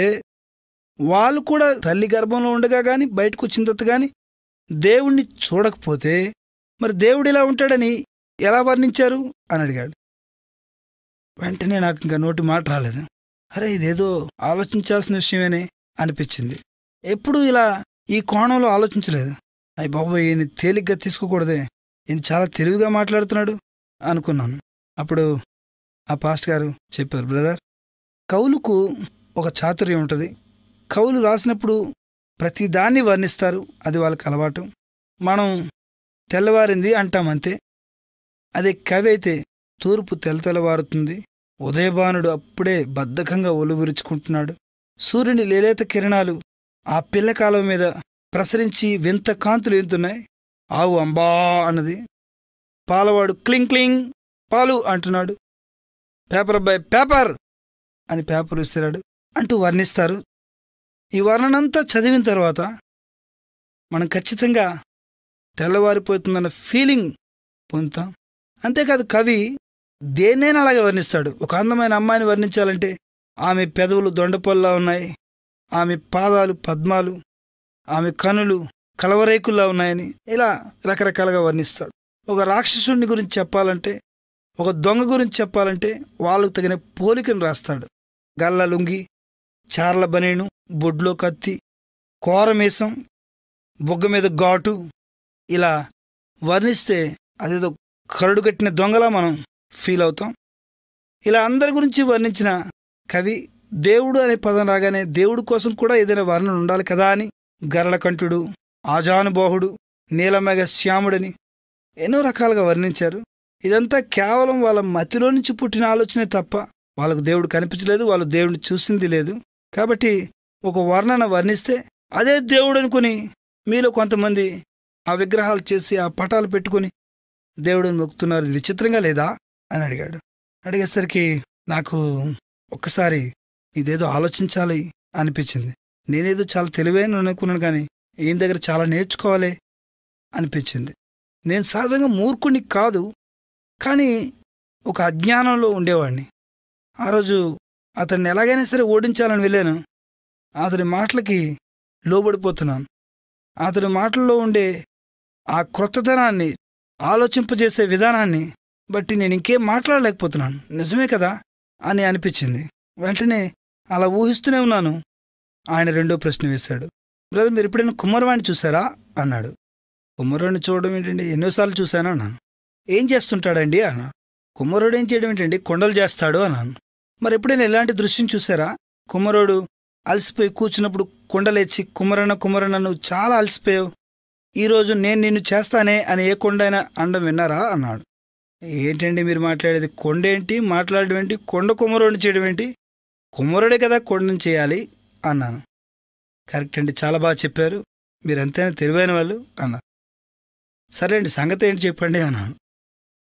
వాళ్ళు కూడా తల్లి గర్భంలో ఉండగా కానీ బయటకు వచ్చిన తర్వాత కానీ దేవుణ్ణి చూడకపోతే మరి దేవుడు ఇలా ఉంటాడని ఎలా వర్ణించారు అని అడిగాడు వెంటనే నాకు ఇంకా నోటి మాట రాలేదు అరే ఇదేదో ఆలోచించాల్సిన విషయమేనే అనిపించింది ఎప్పుడు ఇలా ఈ కోణంలో ఆలోచించలేదు అయ్యి బాబోయ్ ఈయన తేలిగ్గా తీసుకోకూడదే ఈయన చాలా తెలివిగా మాట్లాడుతున్నాడు అనుకున్నాను అప్పుడు ఆ పాస్ట్ గారు చెప్పారు బ్రదర్ కౌలుకు ఒక చాతుర్యం ఉంటుంది కవులు రాసినప్పుడు ప్రతిదాన్ని వర్ణిస్తారు అది వాళ్ళకి అలవాటు మనం తెల్లవారింది అంటాం అంతే అది కవి అయితే తూర్పు తెల్లతెల్లవారుతుంది ఉదయభానుడు అప్పుడే బద్ధకంగా ఒలుగురుచుకుంటున్నాడు సూర్యుని లేలేత కిరణాలు ఆ పిల్లకాలం మీద ప్రసరించి వింత కాంతులు ఎంతున్నాయి ఆవు అంబా అన్నది పాలవాడు క్లింగ్ క్లింగ్ పాలు అంటున్నాడు పేపర్ అబ్బాయి పేపర్ అని పేపర్ ఇస్తున్నాడు అంటూ వర్ణిస్తారు ఈ వర్ణనంతా చదివిన తర్వాత మనం ఖచ్చితంగా తెల్లవారిపోతుందన్న ఫీలింగ్ పొందుతాం అంతేకాదు కవి దేన్నైనా అలాగే వర్ణిస్తాడు ఒక అందమైన అమ్మాయిని వర్ణించాలంటే ఆమె పెదవులు దొండపొల్లా ఉన్నాయి ఆమె పాదాలు పద్మాలు ఆమె కనులు కలవరేకుల్లా ఉన్నాయని ఇలా రకరకాలుగా వర్ణిస్తాడు ఒక రాక్షసుడిని గురించి చెప్పాలంటే ఒక దొంగ గురించి చెప్పాలంటే వాళ్ళకు తగిన పోలికను రాస్తాడు గల్ల లుంగి చార్ల బనీను బొడ్లో కత్తి కోరమేసం బొగ్గ మీద ఘాటు ఇలా వర్ణిస్తే అదేదో కరడు కట్టిన దొంగలా మనం ఫీల్ అవుతాం ఇలా అందరి గురించి వర్ణించిన కవి దేవుడు అనే పదం రాగానే దేవుడు కోసం కూడా ఏదైనా వర్ణన ఉండాలి కదా అని గరళకంఠుడు ఆజానుబోహుడు నీలమేఘ శ్యాముడని ఎన్నో రకాలుగా వర్ణించారు ఇదంతా కేవలం వాళ్ళ మతిలో నుంచి పుట్టిన ఆలోచనే తప్ప వాళ్ళకు దేవుడు కనిపించలేదు వాళ్ళు దేవుడిని చూసింది లేదు కాబట్టి ఒక వర్ణన వర్ణిస్తే అదే దేవుడు అనుకుని మీలో కొంతమంది ఆ విగ్రహాలు చేసి ఆ పటాలు పెట్టుకుని దేవుడిని మొక్కుతున్నారు విచిత్రంగా లేదా అని అడిగాడు అడిగేసరికి నాకు ఒక్కసారి ఇదేదో ఆలోచించాలి అనిపించింది నేనేదో చాలా తెలివైన అనుకున్నాను కానీ ఈయన దగ్గర చాలా నేర్చుకోవాలి అనిపించింది నేను సహజంగా మూర్ఖుని కాదు కానీ ఒక అజ్ఞానంలో ఉండేవాడిని ఆ రోజు అతన్ని ఎలాగైనా సరే ఓడించాలని వెళ్ళాను అతడి మాటలకి లోబడిపోతున్నాను అతడి మాటల్లో ఉండే ఆ క్రొత్తతనాన్ని ఆలోచింపజేసే విధానాన్ని బట్టి నేను ఇంకేం మాట్లాడలేకపోతున్నాను నిజమే కదా అని అనిపించింది వెంటనే అలా ఊహిస్తూనే ఉన్నాను ఆయన రెండో ప్రశ్న వేశాడు బ్రదర్ మీరు ఎప్పుడైనా కుమ్మరవాణి చూసారా అన్నాడు కుమ్మరుడిని చూడడం ఏంటండి ఎన్నోసార్లు చూశాను అన్నాను ఏం చేస్తుంటాడండి అన్నా కుమ్మరుడు ఏం చేయడం ఏంటండి కొండలు చేస్తాడు అన్నాను మరి ఎప్పుడైనా ఎలాంటి దృశ్యం చూసారా కుమరుడు అలసిపోయి కూర్చున్నప్పుడు కొండలేచి కుమరన నువ్వు చాలా అలసిపోయావు ఈరోజు నేను నిన్ను చేస్తానే అని ఏ కొండైనా అండం విన్నారా అన్నాడు ఏంటండి మీరు మాట్లాడేది కొండ ఏంటి మాట్లాడడం ఏంటి కొండ కుమరుడిని చేయడం ఏంటి కుమరుడే కదా కొండను చేయాలి అన్నాను కరెక్ట్ అండి చాలా బాగా చెప్పారు మీరు ఎంతైనా తెలివైన వాళ్ళు అన్నారు సరే అండి సంగతి ఏంటి చెప్పండి అన్నాను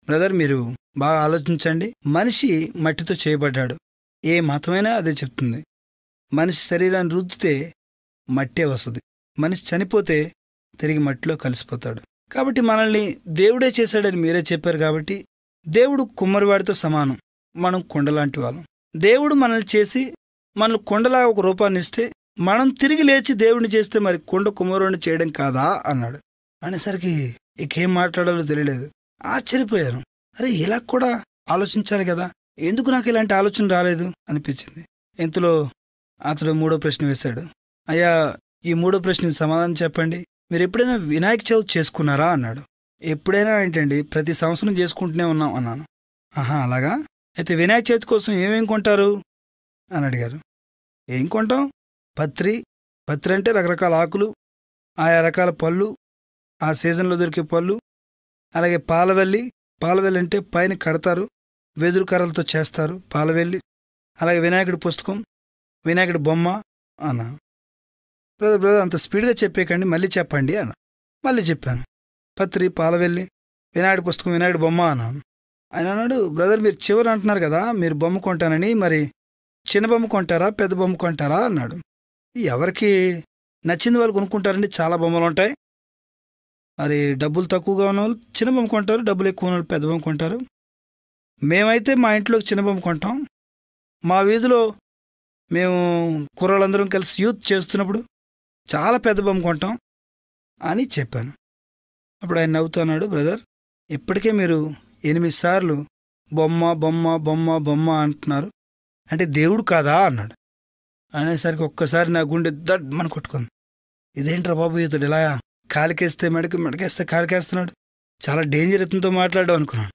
బ్రదర్ మీరు బాగా ఆలోచించండి మనిషి మట్టితో చేయబడ్డాడు ఏ మతమైనా అదే చెప్తుంది మనిషి శరీరాన్ని రుద్దితే మట్టే వస్తుంది మనిషి చనిపోతే తిరిగి మట్టిలో కలిసిపోతాడు కాబట్టి మనల్ని దేవుడే చేశాడని మీరే చెప్పారు కాబట్టి దేవుడు కుమ్మరివాడితో సమానం మనం కొండలాంటి వాళ్ళం దేవుడు మనల్ని చేసి మనల్ని కొండలా ఒక రూపాన్ని ఇస్తే మనం తిరిగి లేచి దేవుడిని చేస్తే మరి కొండ కుమ్మరుని చేయడం కాదా అన్నాడు అనేసరికి ఇకేం మాట్లాడాలో తెలియలేదు ఆశ్చర్యపోయాను అరే ఇలా కూడా ఆలోచించాలి కదా ఎందుకు నాకు ఇలాంటి ఆలోచన రాలేదు అనిపించింది ఇంతలో అతడు మూడో ప్రశ్న వేశాడు అయ్యా ఈ మూడో ప్రశ్నకి సమాధానం చెప్పండి మీరు ఎప్పుడైనా వినాయక చవితి చేసుకున్నారా అన్నాడు ఎప్పుడైనా ఏంటండి ప్రతి సంవత్సరం చేసుకుంటూనే ఉన్నాం అన్నాను ఆహా అలాగా అయితే వినాయక చవితి కోసం ఏమేం కొంటారు అని అడిగారు ఏం కొంటాం పత్రి పత్రి అంటే రకరకాల ఆకులు ఆయా రకాల పళ్ళు ఆ సీజన్లో దొరికే పళ్ళు అలాగే పాలవెల్లి పాలవెల్లి అంటే పైన కడతారు వెదురు కర్రలతో చేస్తారు పాలవెల్లి అలాగే వినాయకుడి పుస్తకం వినాయకుడి బొమ్మ అన్న బ్రదర్ బ్రదర్ అంత స్పీడ్గా చెప్పేకండి మళ్ళీ చెప్పండి అన్న మళ్ళీ చెప్పాను పత్రి పాలవెల్లి వినాయకుడి పుస్తకం వినాయకుడి బొమ్మ అన్నాను ఆయన అన్నాడు బ్రదర్ మీరు చివరి అంటున్నారు కదా మీరు బొమ్మ కొంటానని మరి చిన్న బొమ్మ కొంటారా పెద్ద బొమ్మ కొంటారా అన్నాడు ఎవరికి నచ్చింది వాళ్ళు కొనుక్కుంటారండి చాలా బొమ్మలు ఉంటాయి మరి డబ్బులు తక్కువగా ఉన్న వాళ్ళు చిన్న బొమ్మ కొంటారు డబ్బులు ఎక్కువ ఉన్న వాళ్ళు పెద్ద బొమ్మ కొంటారు మేమైతే మా ఇంట్లో చిన్న బొమ్మ కొంటాం మా వీధిలో మేము కుర్రాళ్ళందరం కలిసి యూత్ చేస్తున్నప్పుడు చాలా పెద్ద బొమ్మ కొంటాం అని చెప్పాను అప్పుడు ఆయన నవ్వుతున్నాడు బ్రదర్ ఇప్పటికే మీరు ఎనిమిది సార్లు బొమ్మ బొమ్మ బొమ్మ బొమ్మ అంటున్నారు అంటే దేవుడు కాదా అన్నాడు అనేసరికి ఒక్కసారి నా గుండె దడ్ మన కొట్టుకుంది ఇదేంట్రా బాబు ఇతడు ఇలాయా కాలికేస్తే మెడకు మెడకేస్తే కాలికేస్తున్నాడు చాలా డేంజర్ ఇతనితో మాట్లాడడం అనుకున్నాను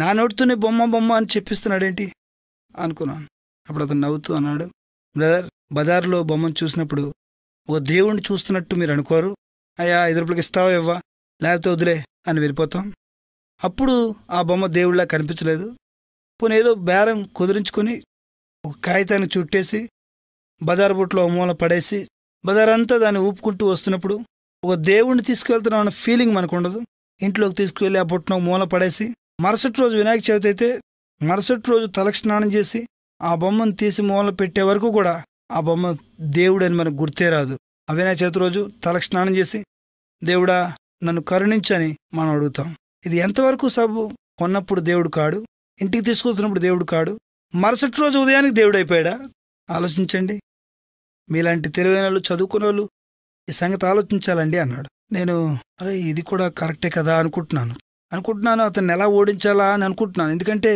నా నోటితోనే బొమ్మ బొమ్మ అని చెప్పిస్తున్నాడేంటి అనుకున్నాను అప్పుడు అతను నవ్వుతూ అన్నాడు బ్రదర్ బజార్లో బొమ్మను చూసినప్పుడు ఓ దేవుణ్ణి చూస్తున్నట్టు మీరు అనుకోరు అయ్యా ఐదు రూపాయలకి ఇస్తావా ఇవ్వా లేకపోతే వదిలే అని వెళ్ళిపోతాం అప్పుడు ఆ బొమ్మ దేవుళ్ళ కనిపించలేదు పోనీ ఏదో బేరం కుదిరించుకొని ఒక కాగితాన్ని చుట్టేసి బజార్ బుట్లో మూల పడేసి బజార్ అంతా దాన్ని ఊపుకుంటూ వస్తున్నప్పుడు ఒక దేవుణ్ణి తీసుకువెళ్తున్నాం ఫీలింగ్ మనకు ఉండదు ఇంట్లోకి తీసుకువెళ్ళి ఆ పుట్టిన మూల పడేసి మరుసటి రోజు వినాయక చవితి అయితే మరుసటి రోజు తలక్షణానం స్నానం చేసి ఆ బొమ్మను తీసి మూల పెట్టే వరకు కూడా ఆ బొమ్మ దేవుడు అని మనకు గుర్తే రాదు ఆ వినాయక చవితి రోజు తలకు స్నానం చేసి దేవుడా నన్ను కరుణించని మనం అడుగుతాం ఇది ఎంతవరకు సబ్బు కొన్నప్పుడు దేవుడు కాడు ఇంటికి తీసుకొస్తున్నప్పుడు దేవుడు కాడు మరుసటి రోజు ఉదయానికి దేవుడు అయిపోయాడా ఆలోచించండి మీలాంటి తెలివైన వాళ్ళు చదువుకున్న వాళ్ళు ఈ సంగతి ఆలోచించాలండి అన్నాడు నేను అరే ఇది కూడా కరెక్టే కదా అనుకుంటున్నాను అనుకుంటున్నాను అతన్ని ఎలా ఓడించాలా అని అనుకుంటున్నాను ఎందుకంటే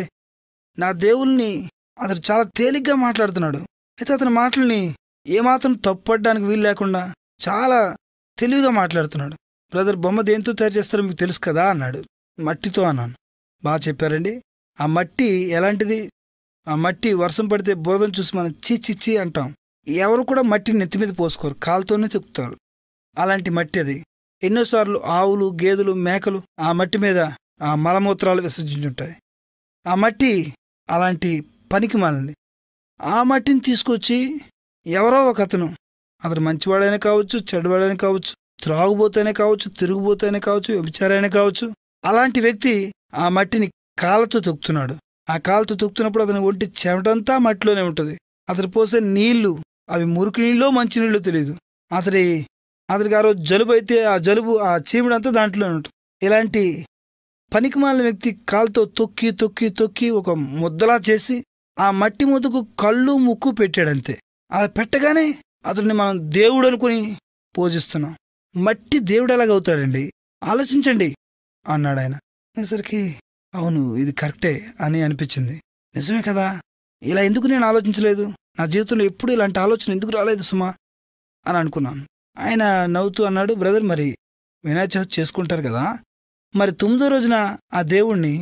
నా దేవుల్ని అతను చాలా తేలిగ్గా మాట్లాడుతున్నాడు అయితే అతని మాటల్ని ఏమాత్రం తప్పుపడ్డానికి వీలు లేకుండా చాలా తెలివిగా మాట్లాడుతున్నాడు బ్రదర్ బొమ్మ దేంతో తయారు చేస్తారో మీకు తెలుసు కదా అన్నాడు మట్టితో అన్నాను బాగా చెప్పారండి ఆ మట్టి ఎలాంటిది ఆ మట్టి వర్షం పడితే బోధం చూసి మనం చీచిచ్చి అంటాం ఎవరు కూడా మట్టిని నెత్తి మీద పోసుకోరు కాలుతోనే తిప్పుతారు అలాంటి మట్టి అది ఎన్నోసార్లు ఆవులు గేదెలు మేకలు ఆ మట్టి మీద ఆ మలమూత్రాలు విసర్జించుంటాయి ఆ మట్టి అలాంటి పనికి మాలింది ఆ మట్టిని తీసుకొచ్చి ఎవరో ఒక అతను అతను మంచివాడైనా కావచ్చు చెడ్డవాడైనా కావచ్చు త్రాగుబోతైనా కావచ్చు తిరుగుబోతైనా కావచ్చు వ్యభిచారైనా కావచ్చు అలాంటి వ్యక్తి ఆ మట్టిని కాలతో తొక్కుతున్నాడు ఆ కాలతో తొక్కుతున్నప్పుడు అతని ఒంటి చెమటంతా మట్టిలోనే ఉంటుంది అతను పోసే నీళ్లు అవి మురికి నీళ్ళు మంచి నీళ్ళు తెలియదు అతడి అతడికి ఆ రోజు జలుబు అయితే ఆ జలుబు ఆ చీమిడంతా దాంట్లో ఉంటుంది ఇలాంటి పనికిమాలిన వ్యక్తి కాలుతో తొక్కి తొక్కి తొక్కి ఒక ముద్దలా చేసి ఆ మట్టి ముద్దకు కళ్ళు ముక్కు పెట్టాడంతే అలా పెట్టగానే అతడిని మనం దేవుడు అనుకుని పూజిస్తున్నాం మట్టి దేవుడు ఎలాగవుతాడండి ఆలోచించండి అన్నాడు ఆయన నిజరికి అవును ఇది కరెక్టే అని అనిపించింది నిజమే కదా ఇలా ఎందుకు నేను ఆలోచించలేదు నా జీవితంలో ఎప్పుడు ఇలాంటి ఆలోచన ఎందుకు రాలేదు సుమా అని అనుకున్నాను ఆయన నవ్వుతూ అన్నాడు బ్రదర్ మరి వినాయక చవితి చేసుకుంటారు కదా మరి తొమ్మిదో రోజున ఆ దేవుణ్ణి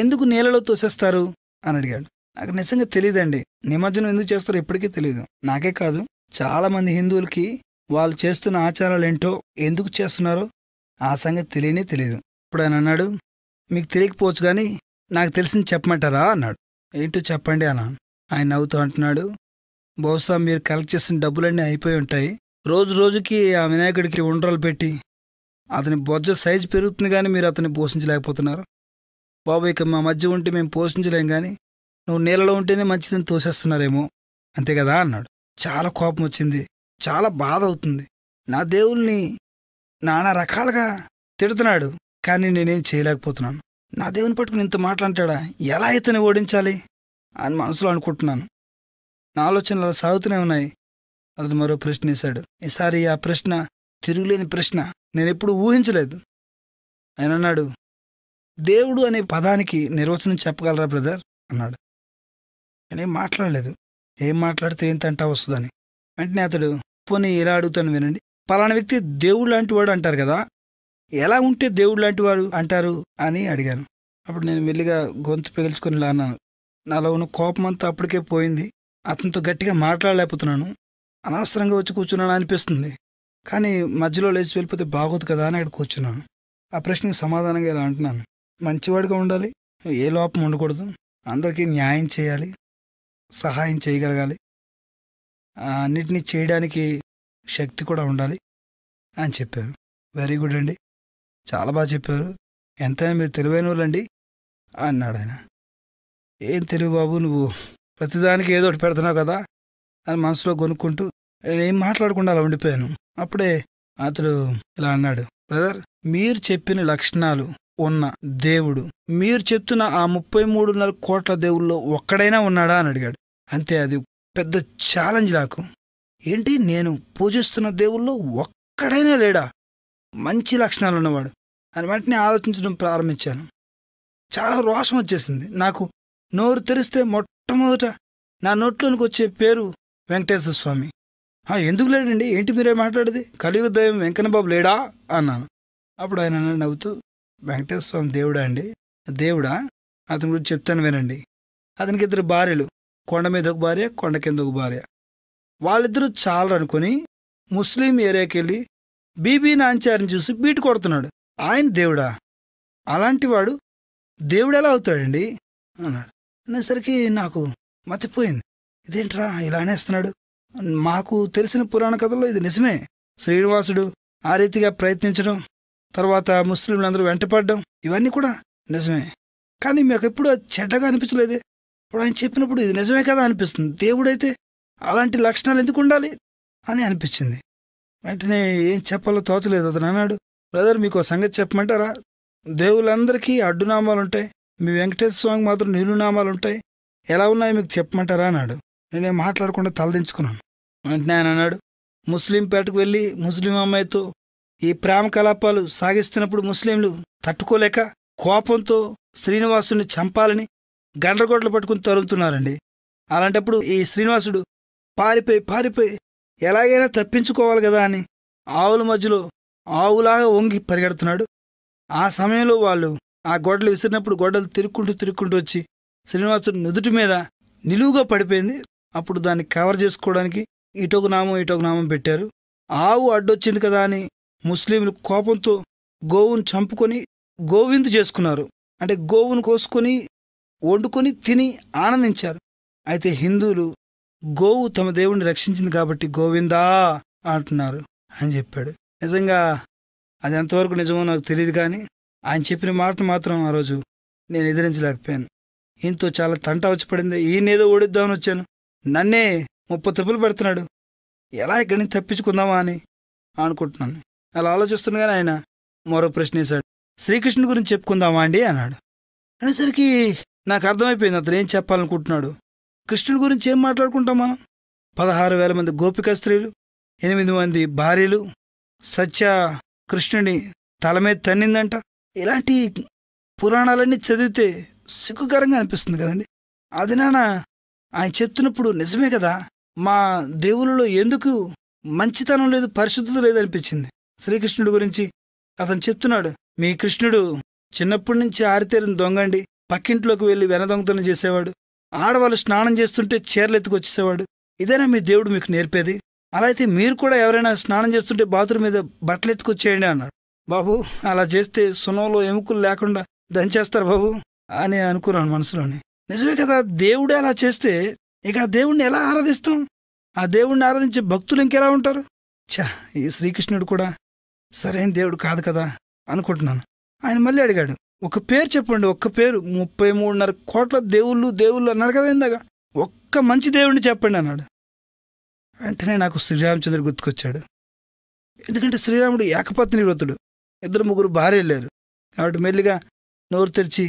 ఎందుకు నీళ్ళలో తోసేస్తారు అని అడిగాడు నాకు నిజంగా తెలియదండి నిమజ్జనం ఎందుకు చేస్తారో ఇప్పటికీ తెలియదు నాకే కాదు చాలామంది హిందువులకి వాళ్ళు చేస్తున్న ఆచారాలు ఏంటో ఎందుకు చేస్తున్నారో ఆ సంగతి తెలియనే తెలియదు ఇప్పుడు ఆయన అన్నాడు మీకు తెలియకపోవచ్చు కానీ నాకు తెలిసింది చెప్పమంటారా అన్నాడు ఏంటో చెప్పండి అన్నాను ఆయన నవ్వుతూ అంటున్నాడు బహుశా మీరు కలెక్ట్ చేసిన డబ్బులన్నీ అయిపోయి ఉంటాయి రోజు రోజుకి ఆ వినాయకుడికి ఉండరాలు పెట్టి అతని బొజ్జ సైజు పెరుగుతుంది కానీ మీరు అతన్ని పోషించలేకపోతున్నారు బాబు ఇక మా మధ్య ఉంటే మేము పోషించలేం కానీ నువ్వు నీళ్ళలో ఉంటేనే మంచిదని తోసేస్తున్నారేమో అంతే కదా అన్నాడు చాలా కోపం వచ్చింది చాలా బాధ అవుతుంది నా దేవుల్ని నానా రకాలుగా తిడుతున్నాడు కానీ నేనేం చేయలేకపోతున్నాను నా దేవుని పట్టుకుని ఇంత మాట్లాడాడా ఎలా ఇతను ఓడించాలి అని మనసులో అనుకుంటున్నాను నా ఆలోచనలు అలా సాగుతూనే ఉన్నాయి అతను మరో ప్రశ్న వేశాడు ఈసారి ఆ ప్రశ్న తిరుగులేని ప్రశ్న నేను ఎప్పుడు ఊహించలేదు ఆయన అన్నాడు దేవుడు అనే పదానికి నిర్వచనం చెప్పగలరా బ్రదర్ అన్నాడు నేనేం మాట్లాడలేదు ఏం మాట్లాడితే ఏంటంటా వస్తుందని వెంటనే అతడు పోనీ ఎలా అడుగుతాను వినండి పలానా వ్యక్తి దేవుడు లాంటి వాడు అంటారు కదా ఎలా ఉంటే దేవుడు లాంటి వాడు అంటారు అని అడిగాను అప్పుడు నేను మెల్లిగా గొంతు పిగిల్చుకుని లాన్నాను నాలో ఉన్న కోపం అంతా అప్పటికే పోయింది అతనితో గట్టిగా మాట్లాడలేకపోతున్నాను అనవసరంగా వచ్చి కూర్చున్నాను అనిపిస్తుంది కానీ మధ్యలో లేచి వెళ్ళిపోతే బాగోదు కదా అని అక్కడ కూర్చున్నాను ఆ ప్రశ్నకు సమాధానంగా ఇలా అంటున్నాను మంచివాడిగా ఉండాలి ఏ లోపం ఉండకూడదు అందరికీ న్యాయం చేయాలి సహాయం చేయగలగాలి అన్నిటినీ చేయడానికి శక్తి కూడా ఉండాలి అని చెప్పారు వెరీ గుడ్ అండి చాలా బాగా చెప్పారు ఎంతైనా మీరు తెలివైన వాళ్ళండి అన్నాడు ఆయన ఏం తెలివి బాబు నువ్వు ప్రతిదానికి ఏదో ఒకటి పెడుతున్నావు కదా అని మనసులో కొనుక్కుంటూ నేను మాట్లాడకుండా అలా ఉండిపోయాను అప్పుడే అతడు ఇలా అన్నాడు బ్రదర్ మీరు చెప్పిన లక్షణాలు ఉన్న దేవుడు మీరు చెప్తున్న ఆ ముప్పై మూడున్నర కోట్ల దేవుల్లో ఒక్కడైనా ఉన్నాడా అని అడిగాడు అంతే అది పెద్ద ఛాలెంజ్ నాకు ఏంటి నేను పూజిస్తున్న దేవుల్లో ఒక్కడైనా లేడా మంచి లక్షణాలు ఉన్నవాడు అని వెంటనే ఆలోచించడం ప్రారంభించాను చాలా రోషం వచ్చేసింది నాకు నోరు తెరిస్తే మొట్ట మొట్టమొదట నా నోట్లోనికి వచ్చే పేరు వెంకటేశ్వర స్వామి ఎందుకు లేడండి ఏంటి మీరే మాట్లాడేది కలియుగ దైవం వెంకన్నబాబు లేడా అన్నాను అప్పుడు ఆయన నవ్వుతూ వెంకటేశ్వర స్వామి దేవుడా అండి దేవుడా అతని గురించి చెప్తాను వినండి అతనికి ఇద్దరు భార్యలు కొండ మీద ఒక భార్య కొండ కింద ఒక భార్య వాళ్ళిద్దరూ చాలరు అనుకుని ముస్లిం ఏరియాకి వెళ్ళి బీబీ నాంచారిని చూసి బీటు కొడుతున్నాడు ఆయన దేవుడా అలాంటివాడు దేవుడు ఎలా అవుతాడండి అన్నాడు అనేసరికి నాకు మతిపోయింది ఇదేంట్రా ఇలా అనేస్తున్నాడు మాకు తెలిసిన పురాణ కథల్లో ఇది నిజమే శ్రీనివాసుడు ఆ రీతిగా ప్రయత్నించడం తర్వాత ముస్లింలందరూ వెంటపడడం ఇవన్నీ కూడా నిజమే కానీ మీకు ఎప్పుడు అది చెడ్డగా అనిపించలేదు ఇప్పుడు ఆయన చెప్పినప్పుడు ఇది నిజమే కదా అనిపిస్తుంది దేవుడైతే అలాంటి లక్షణాలు ఎందుకు ఉండాలి అని అనిపించింది వెంటనే ఏం చెప్పాలో తోచలేదు అతను అన్నాడు బ్రదర్ మీకు సంగతి చెప్పమంటారా దేవులందరికీ అడ్డునామాలు ఉంటాయి మీ వెంకటేశ్వర స్వామికి మాత్రం నీలునామాలు ఉంటాయి ఎలా ఉన్నాయో మీకు చెప్పమంటారా అన్నాడు నేనేం మాట్లాడకుండా తలదించుకున్నాను వెంటనే ఆయన అన్నాడు పేటకు వెళ్ళి ముస్లిం అమ్మాయితో ఈ ప్రేమ కలాపాలు సాగిస్తున్నప్పుడు ముస్లింలు తట్టుకోలేక కోపంతో శ్రీనివాసుని చంపాలని గండ్రగొడ్లు పట్టుకుని తరుగుతున్నారండి అలాంటప్పుడు ఈ శ్రీనివాసుడు పారిపోయి పారిపోయి ఎలాగైనా తప్పించుకోవాలి కదా అని ఆవుల మధ్యలో ఆవులాగా వంగి పరిగెడుతున్నాడు ఆ సమయంలో వాళ్ళు ఆ గోడలు విసిరినప్పుడు గోడలు తిరుక్కుంటూ తిరుక్కుంటూ వచ్చి శ్రీనివాసుడు నుదుటి మీద నిలువుగా పడిపోయింది అప్పుడు దాన్ని కవర్ చేసుకోవడానికి ఇటొక నామం ఇటొక నామం పెట్టారు ఆవు అడ్డొచ్చింది కదా అని ముస్లింలు కోపంతో గోవును చంపుకొని గోవిందు చేసుకున్నారు అంటే గోవును కోసుకొని వండుకొని తిని ఆనందించారు అయితే హిందువులు గోవు తమ దేవుణ్ణి రక్షించింది కాబట్టి గోవిందా అంటున్నారు అని చెప్పాడు నిజంగా అది ఎంతవరకు నిజమో నాకు తెలియదు కానీ ఆయన చెప్పిన మాటను మాత్రం ఆ రోజు నేను ఎదిరించలేకపోయాను ఈయనతో చాలా తంట వచ్చి పడింది ఈయనేదో ఓడిద్దామని వచ్చాను నన్నే ముప్పై తప్పులు పెడుతున్నాడు ఎలా ఇక్కడి నుంచి తప్పించుకుందామా అని అనుకుంటున్నాను అలా ఆలోచిస్తుండగానే ఆయన మరో ప్రశ్న వేశాడు శ్రీకృష్ణుడి గురించి చెప్పుకుందామా అండి అన్నాడు అనేసరికి నాకు అర్థమైపోయింది అతను ఏం చెప్పాలనుకుంటున్నాడు కృష్ణుడి గురించి ఏం మాట్లాడుకుంటాం మనం పదహారు వేల మంది గోపిక స్త్రీలు ఎనిమిది మంది భార్యలు సత్య కృష్ణుని తల మీద తన్నిందంట ఇలాంటి పురాణాలన్నీ చదివితే సిగ్గుకరంగా అనిపిస్తుంది కదండి అది నాన్న ఆయన చెప్తున్నప్పుడు నిజమే కదా మా దేవులలో ఎందుకు మంచితనం లేదు పరిశుద్ధత లేదు అనిపించింది శ్రీకృష్ణుడి గురించి అతను చెప్తున్నాడు మీ కృష్ణుడు చిన్నప్పటి నుంచి ఆరితేరిన దొంగండి పక్కింట్లోకి వెళ్ళి వెనదొంగతనం చేసేవాడు ఆడవాళ్ళు స్నానం చేస్తుంటే చీరలు చీరలెత్తుకొచ్చేసేవాడు ఇదేనా మీ దేవుడు మీకు నేర్పేది అలా అయితే మీరు కూడా ఎవరైనా స్నానం చేస్తుంటే బాత్రూమ్ మీద బట్టలు ఎత్తుకొచ్చేయండి అన్నాడు బాబు అలా చేస్తే సునంలో ఎముకలు లేకుండా దంచేస్తారు బాబు అని అనుకున్నాను మనసులోనే నిజమే కదా దేవుడే అలా చేస్తే ఇక ఆ దేవుణ్ణి ఎలా ఆరాధిస్తాం ఆ దేవుణ్ణి ఆరాధించే భక్తులు ఇంకెలా ఉంటారు ఛా ఈ శ్రీకృష్ణుడు కూడా సరైన దేవుడు కాదు కదా అనుకుంటున్నాను ఆయన మళ్ళీ అడిగాడు ఒక పేరు చెప్పండి ఒక్క పేరు ముప్పై మూడున్నర కోట్ల దేవుళ్ళు దేవుళ్ళు అన్నారు కదా ఇందాక ఒక్క మంచి దేవుడిని చెప్పండి అన్నాడు వెంటనే నాకు శ్రీరామచంద్రుడు గుర్తుకొచ్చాడు ఎందుకంటే శ్రీరాముడు ఏకపత్ని వ్రతుడు ఇద్దరు ముగ్గురు భార్య లేరు కాబట్టి మెల్లిగా నోరు తెరిచి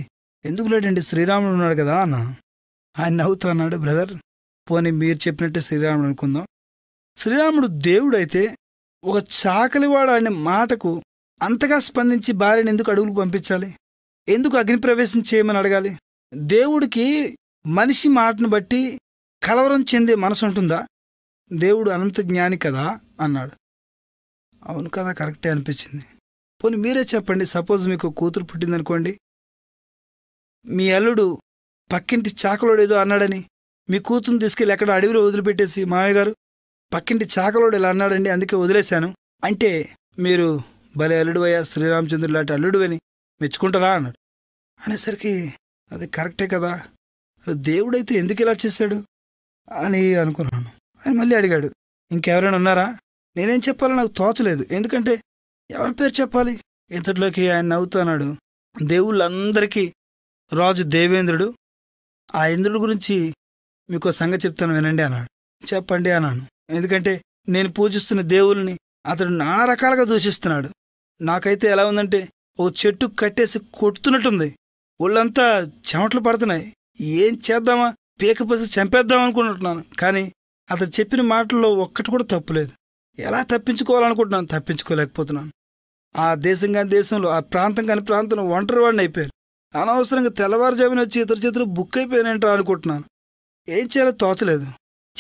ఎందుకు లేడండి శ్రీరాముడు ఉన్నాడు కదా అన్న ఆయన నవ్వుతూ అన్నాడు బ్రదర్ పోనీ మీరు చెప్పినట్టే శ్రీరాముడు అనుకుందాం శ్రీరాముడు దేవుడైతే ఒక చాకలివాడు అనే మాటకు అంతగా స్పందించి భార్యను ఎందుకు అడుగులు పంపించాలి ఎందుకు అగ్నిప్రవేశం చేయమని అడగాలి దేవుడికి మనిషి మాటను బట్టి కలవరం చెందే మనసు ఉంటుందా దేవుడు అనంత జ్ఞాని కదా అన్నాడు అవును కదా కరెక్టే అనిపించింది పోనీ మీరే చెప్పండి సపోజ్ మీకు కూతురు పుట్టిందనుకోండి మీ అల్లుడు పక్కింటి చాకలోడు ఏదో అన్నాడని మీ కూతురుని తీసుకెళ్ళి ఎక్కడ అడవిలో వదిలిపెట్టేసి మామయ్య గారు పక్కింటి చాకలోడు ఇలా అన్నాడండి అందుకే వదిలేశాను అంటే మీరు భలే అల్లుడువయ్యా శ్రీరామచంద్రుడు లాంటి అల్లుడువని మెచ్చుకుంటారా అన్నాడు అనేసరికి అది కరెక్టే కదా దేవుడైతే ఎందుకు ఇలా చేశాడు అని అనుకున్నాను అని మళ్ళీ అడిగాడు ఇంకెవరైనా ఉన్నారా నేనేం చెప్పాలో నాకు తోచలేదు ఎందుకంటే ఎవరి పేరు చెప్పాలి ఇంతట్లోకి ఆయన నవ్వుతున్నాడు దేవుళ్ళందరికీ రాజు దేవేంద్రుడు ఆ ఇంద్రుడి గురించి మీకు సంగతి చెప్తాను వినండి అన్నాడు చెప్పండి అన్నాను ఎందుకంటే నేను పూజిస్తున్న దేవుల్ని అతడు నానా రకాలుగా దూషిస్తున్నాడు నాకైతే ఎలా ఉందంటే ఓ చెట్టు కట్టేసి కొట్టుతున్నట్టుంది ఒళ్ళంతా చెమటలు పడుతున్నాయి ఏం చేద్దామా పీకపోసి చంపేద్దాం అనుకుంటున్నాను కానీ అతను చెప్పిన మాటల్లో ఒక్కటి కూడా తప్పులేదు ఎలా తప్పించుకోవాలనుకుంటున్నాను తప్పించుకోలేకపోతున్నాను ఆ దేశం కాని దేశంలో ఆ ప్రాంతం కాని ప్రాంతంలో ఒంటరి వాడిని అయిపోయారు అనవసరంగా తెల్లవారుజామున వచ్చి ఇతర చేతులు బుక్ అయిపోయానంటారు అనుకుంటున్నాను ఏం చేయాలో తోచలేదు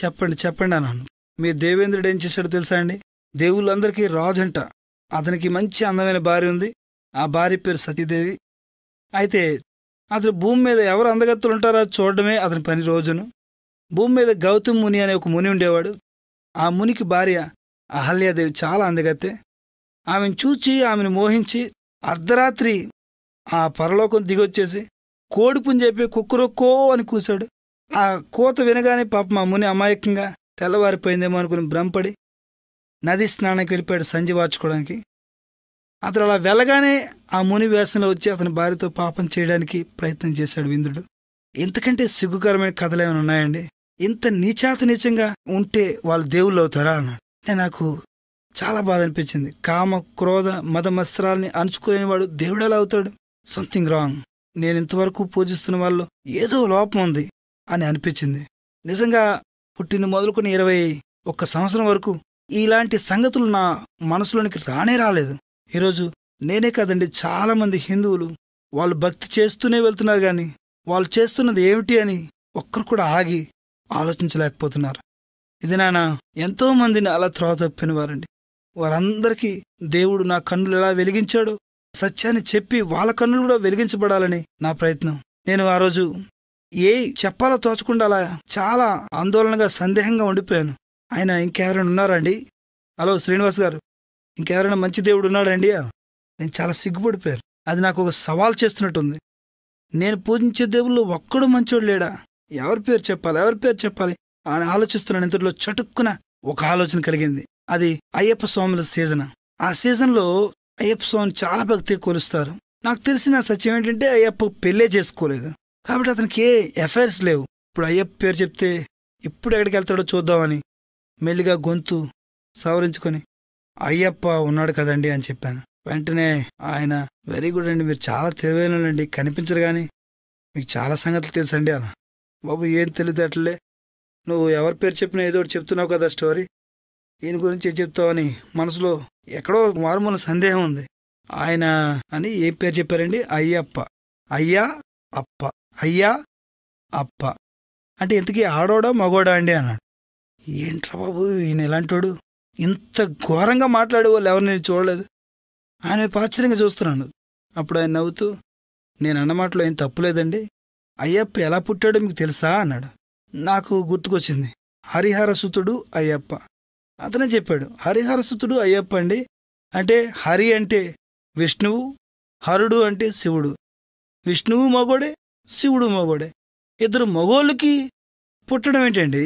చెప్పండి చెప్పండి అన్నాను మీ దేవేంద్రుడు ఏం చేశాడో తెలుసా అండి దేవుళ్ళందరికీ రాజంట అతనికి మంచి అందమైన భార్య ఉంది ఆ భార్య పేరు సతీదేవి అయితే అతను భూమి మీద ఎవరు అందగత్తులు ఉంటారో చూడడమే అతని పని రోజును భూమి మీద గౌతమ్ ముని అనే ఒక ముని ఉండేవాడు ఆ మునికి భార్య అహల్యాదేవి చాలా అందగత్తే ఆమెను చూచి ఆమెను మోహించి అర్ధరాత్రి ఆ పరలోకం దిగొచ్చేసి కోడిపుని చెప్పి కుక్కరొక్కో అని కూశాడు ఆ కోత వినగానే పాప మా ముని అమాయకంగా తెల్లవారిపోయిందేమో అనుకుని భ్రమపడి నది స్నానానికి వెళ్ళిపోయాడు సంజి వార్చుకోవడానికి అతను అలా వెళ్ళగానే ఆ ముని వేసంలో వచ్చి అతని భార్యతో పాపం చేయడానికి ప్రయత్నం చేశాడు విందుడు ఇంతకంటే సిగ్గుకరమైన కథలు ఏమైనా ఉన్నాయండి ఇంత నీచాత నీచంగా ఉంటే వాళ్ళు దేవుళ్ళు అవుతారా అన్నాడు నాకు చాలా బాధ అనిపించింది కామ క్రోధ మద మత్సరాల్ని వాడు దేవుడు ఎలా అవుతాడు సంథింగ్ రాంగ్ నేను ఇంతవరకు పూజిస్తున్న వాళ్ళు ఏదో లోపం ఉంది అని అనిపించింది నిజంగా పుట్టింది మొదలుకొని ఇరవై ఒక్క సంవత్సరం వరకు ఇలాంటి సంగతులు నా మనసులోనికి రానే రాలేదు ఈరోజు నేనే కాదండి చాలామంది హిందువులు వాళ్ళు భక్తి చేస్తూనే వెళ్తున్నారు కానీ వాళ్ళు చేస్తున్నది ఏమిటి అని ఒక్కరు కూడా ఆగి ఆలోచించలేకపోతున్నారు ఇది నాన్న ఎంతోమందిని అలా త్రోవ తప్పిన వారండి వారందరికీ దేవుడు నా కన్నులు ఎలా వెలిగించాడో సత్యాన్ని చెప్పి వాళ్ళ కన్నులు కూడా వెలిగించబడాలని నా ప్రయత్నం నేను ఆ రోజు ఏ చెప్పాలో తోచకుండా అలా చాలా ఆందోళనగా సందేహంగా ఉండిపోయాను ఆయన ఇంకెవరైనా ఉన్నారండి హలో శ్రీనివాస్ గారు ఇంకెవరైనా మంచి దేవుడు ఉన్నాడండి నేను చాలా సిగ్గుపడిపోయాను అది నాకు ఒక సవాల్ చేస్తున్నట్టుంది నేను పూజించే దేవుళ్ళు ఒక్కడు మంచోడు లేడా ఎవరి పేరు చెప్పాలి ఎవరి పేరు చెప్పాలి అని ఆలోచిస్తున్నాను ఇంతలో చటుక్కున ఒక ఆలోచన కలిగింది అది అయ్యప్ప స్వాముల సీజన్ ఆ సీజన్లో అయ్యప్ప స్వామిని చాలా భక్తి కొలుస్తారు నాకు తెలిసిన సత్యం ఏంటంటే అయ్యప్ప పెళ్ళే చేసుకోలేదు కాబట్టి అతనికి ఏ ఎఫైర్స్ లేవు ఇప్పుడు అయ్యప్ప పేరు చెప్తే ఇప్పుడు ఎక్కడికి వెళ్తాడో చూద్దామని మెల్లిగా గొంతు సవరించుకొని అయ్యప్ప ఉన్నాడు కదండి అని చెప్పాను వెంటనే ఆయన వెరీ గుడ్ అండి మీరు చాలా తెలివైనండి కనిపించరు కానీ మీకు చాలా సంగతులు తెలుసండి అన్న బాబు ఏం తెలియదు అట్లే నువ్వు ఎవరి పేరు చెప్పినా ఏదో చెప్తున్నావు కదా స్టోరీ ఈయన గురించి చెప్తామని మనసులో ఎక్కడో మారుమూల సందేహం ఉంది ఆయన అని ఏ పేరు చెప్పారండి అయ్యప్ప అయ్యా అప్ప అయ్యా అప్ప అంటే ఇంతకీ ఆడోడా మగోడా అండి అన్నాడు ఏంట్రా బాబు ఈయన ఎలాంటోడు ఇంత ఘోరంగా మాట్లాడే వాళ్ళు ఎవరిని నేను చూడలేదు ఆయన ఆశ్చర్యంగా చూస్తున్నాను అప్పుడు ఆయన నవ్వుతూ నేను అన్నమాటలో ఏం తప్పులేదండి అయ్యప్ప ఎలా పుట్టాడో మీకు తెలుసా అన్నాడు నాకు గుర్తుకొచ్చింది హరిహర సుతుడు అయ్యప్ప అతనే చెప్పాడు హరిహరసుతుడు అయ్యప్ప అండి అంటే హరి అంటే విష్ణువు హరుడు అంటే శివుడు విష్ణువు మగోడే శివుడు మగోడే ఇద్దరు మగోళ్ళకి పుట్టడం ఏంటండి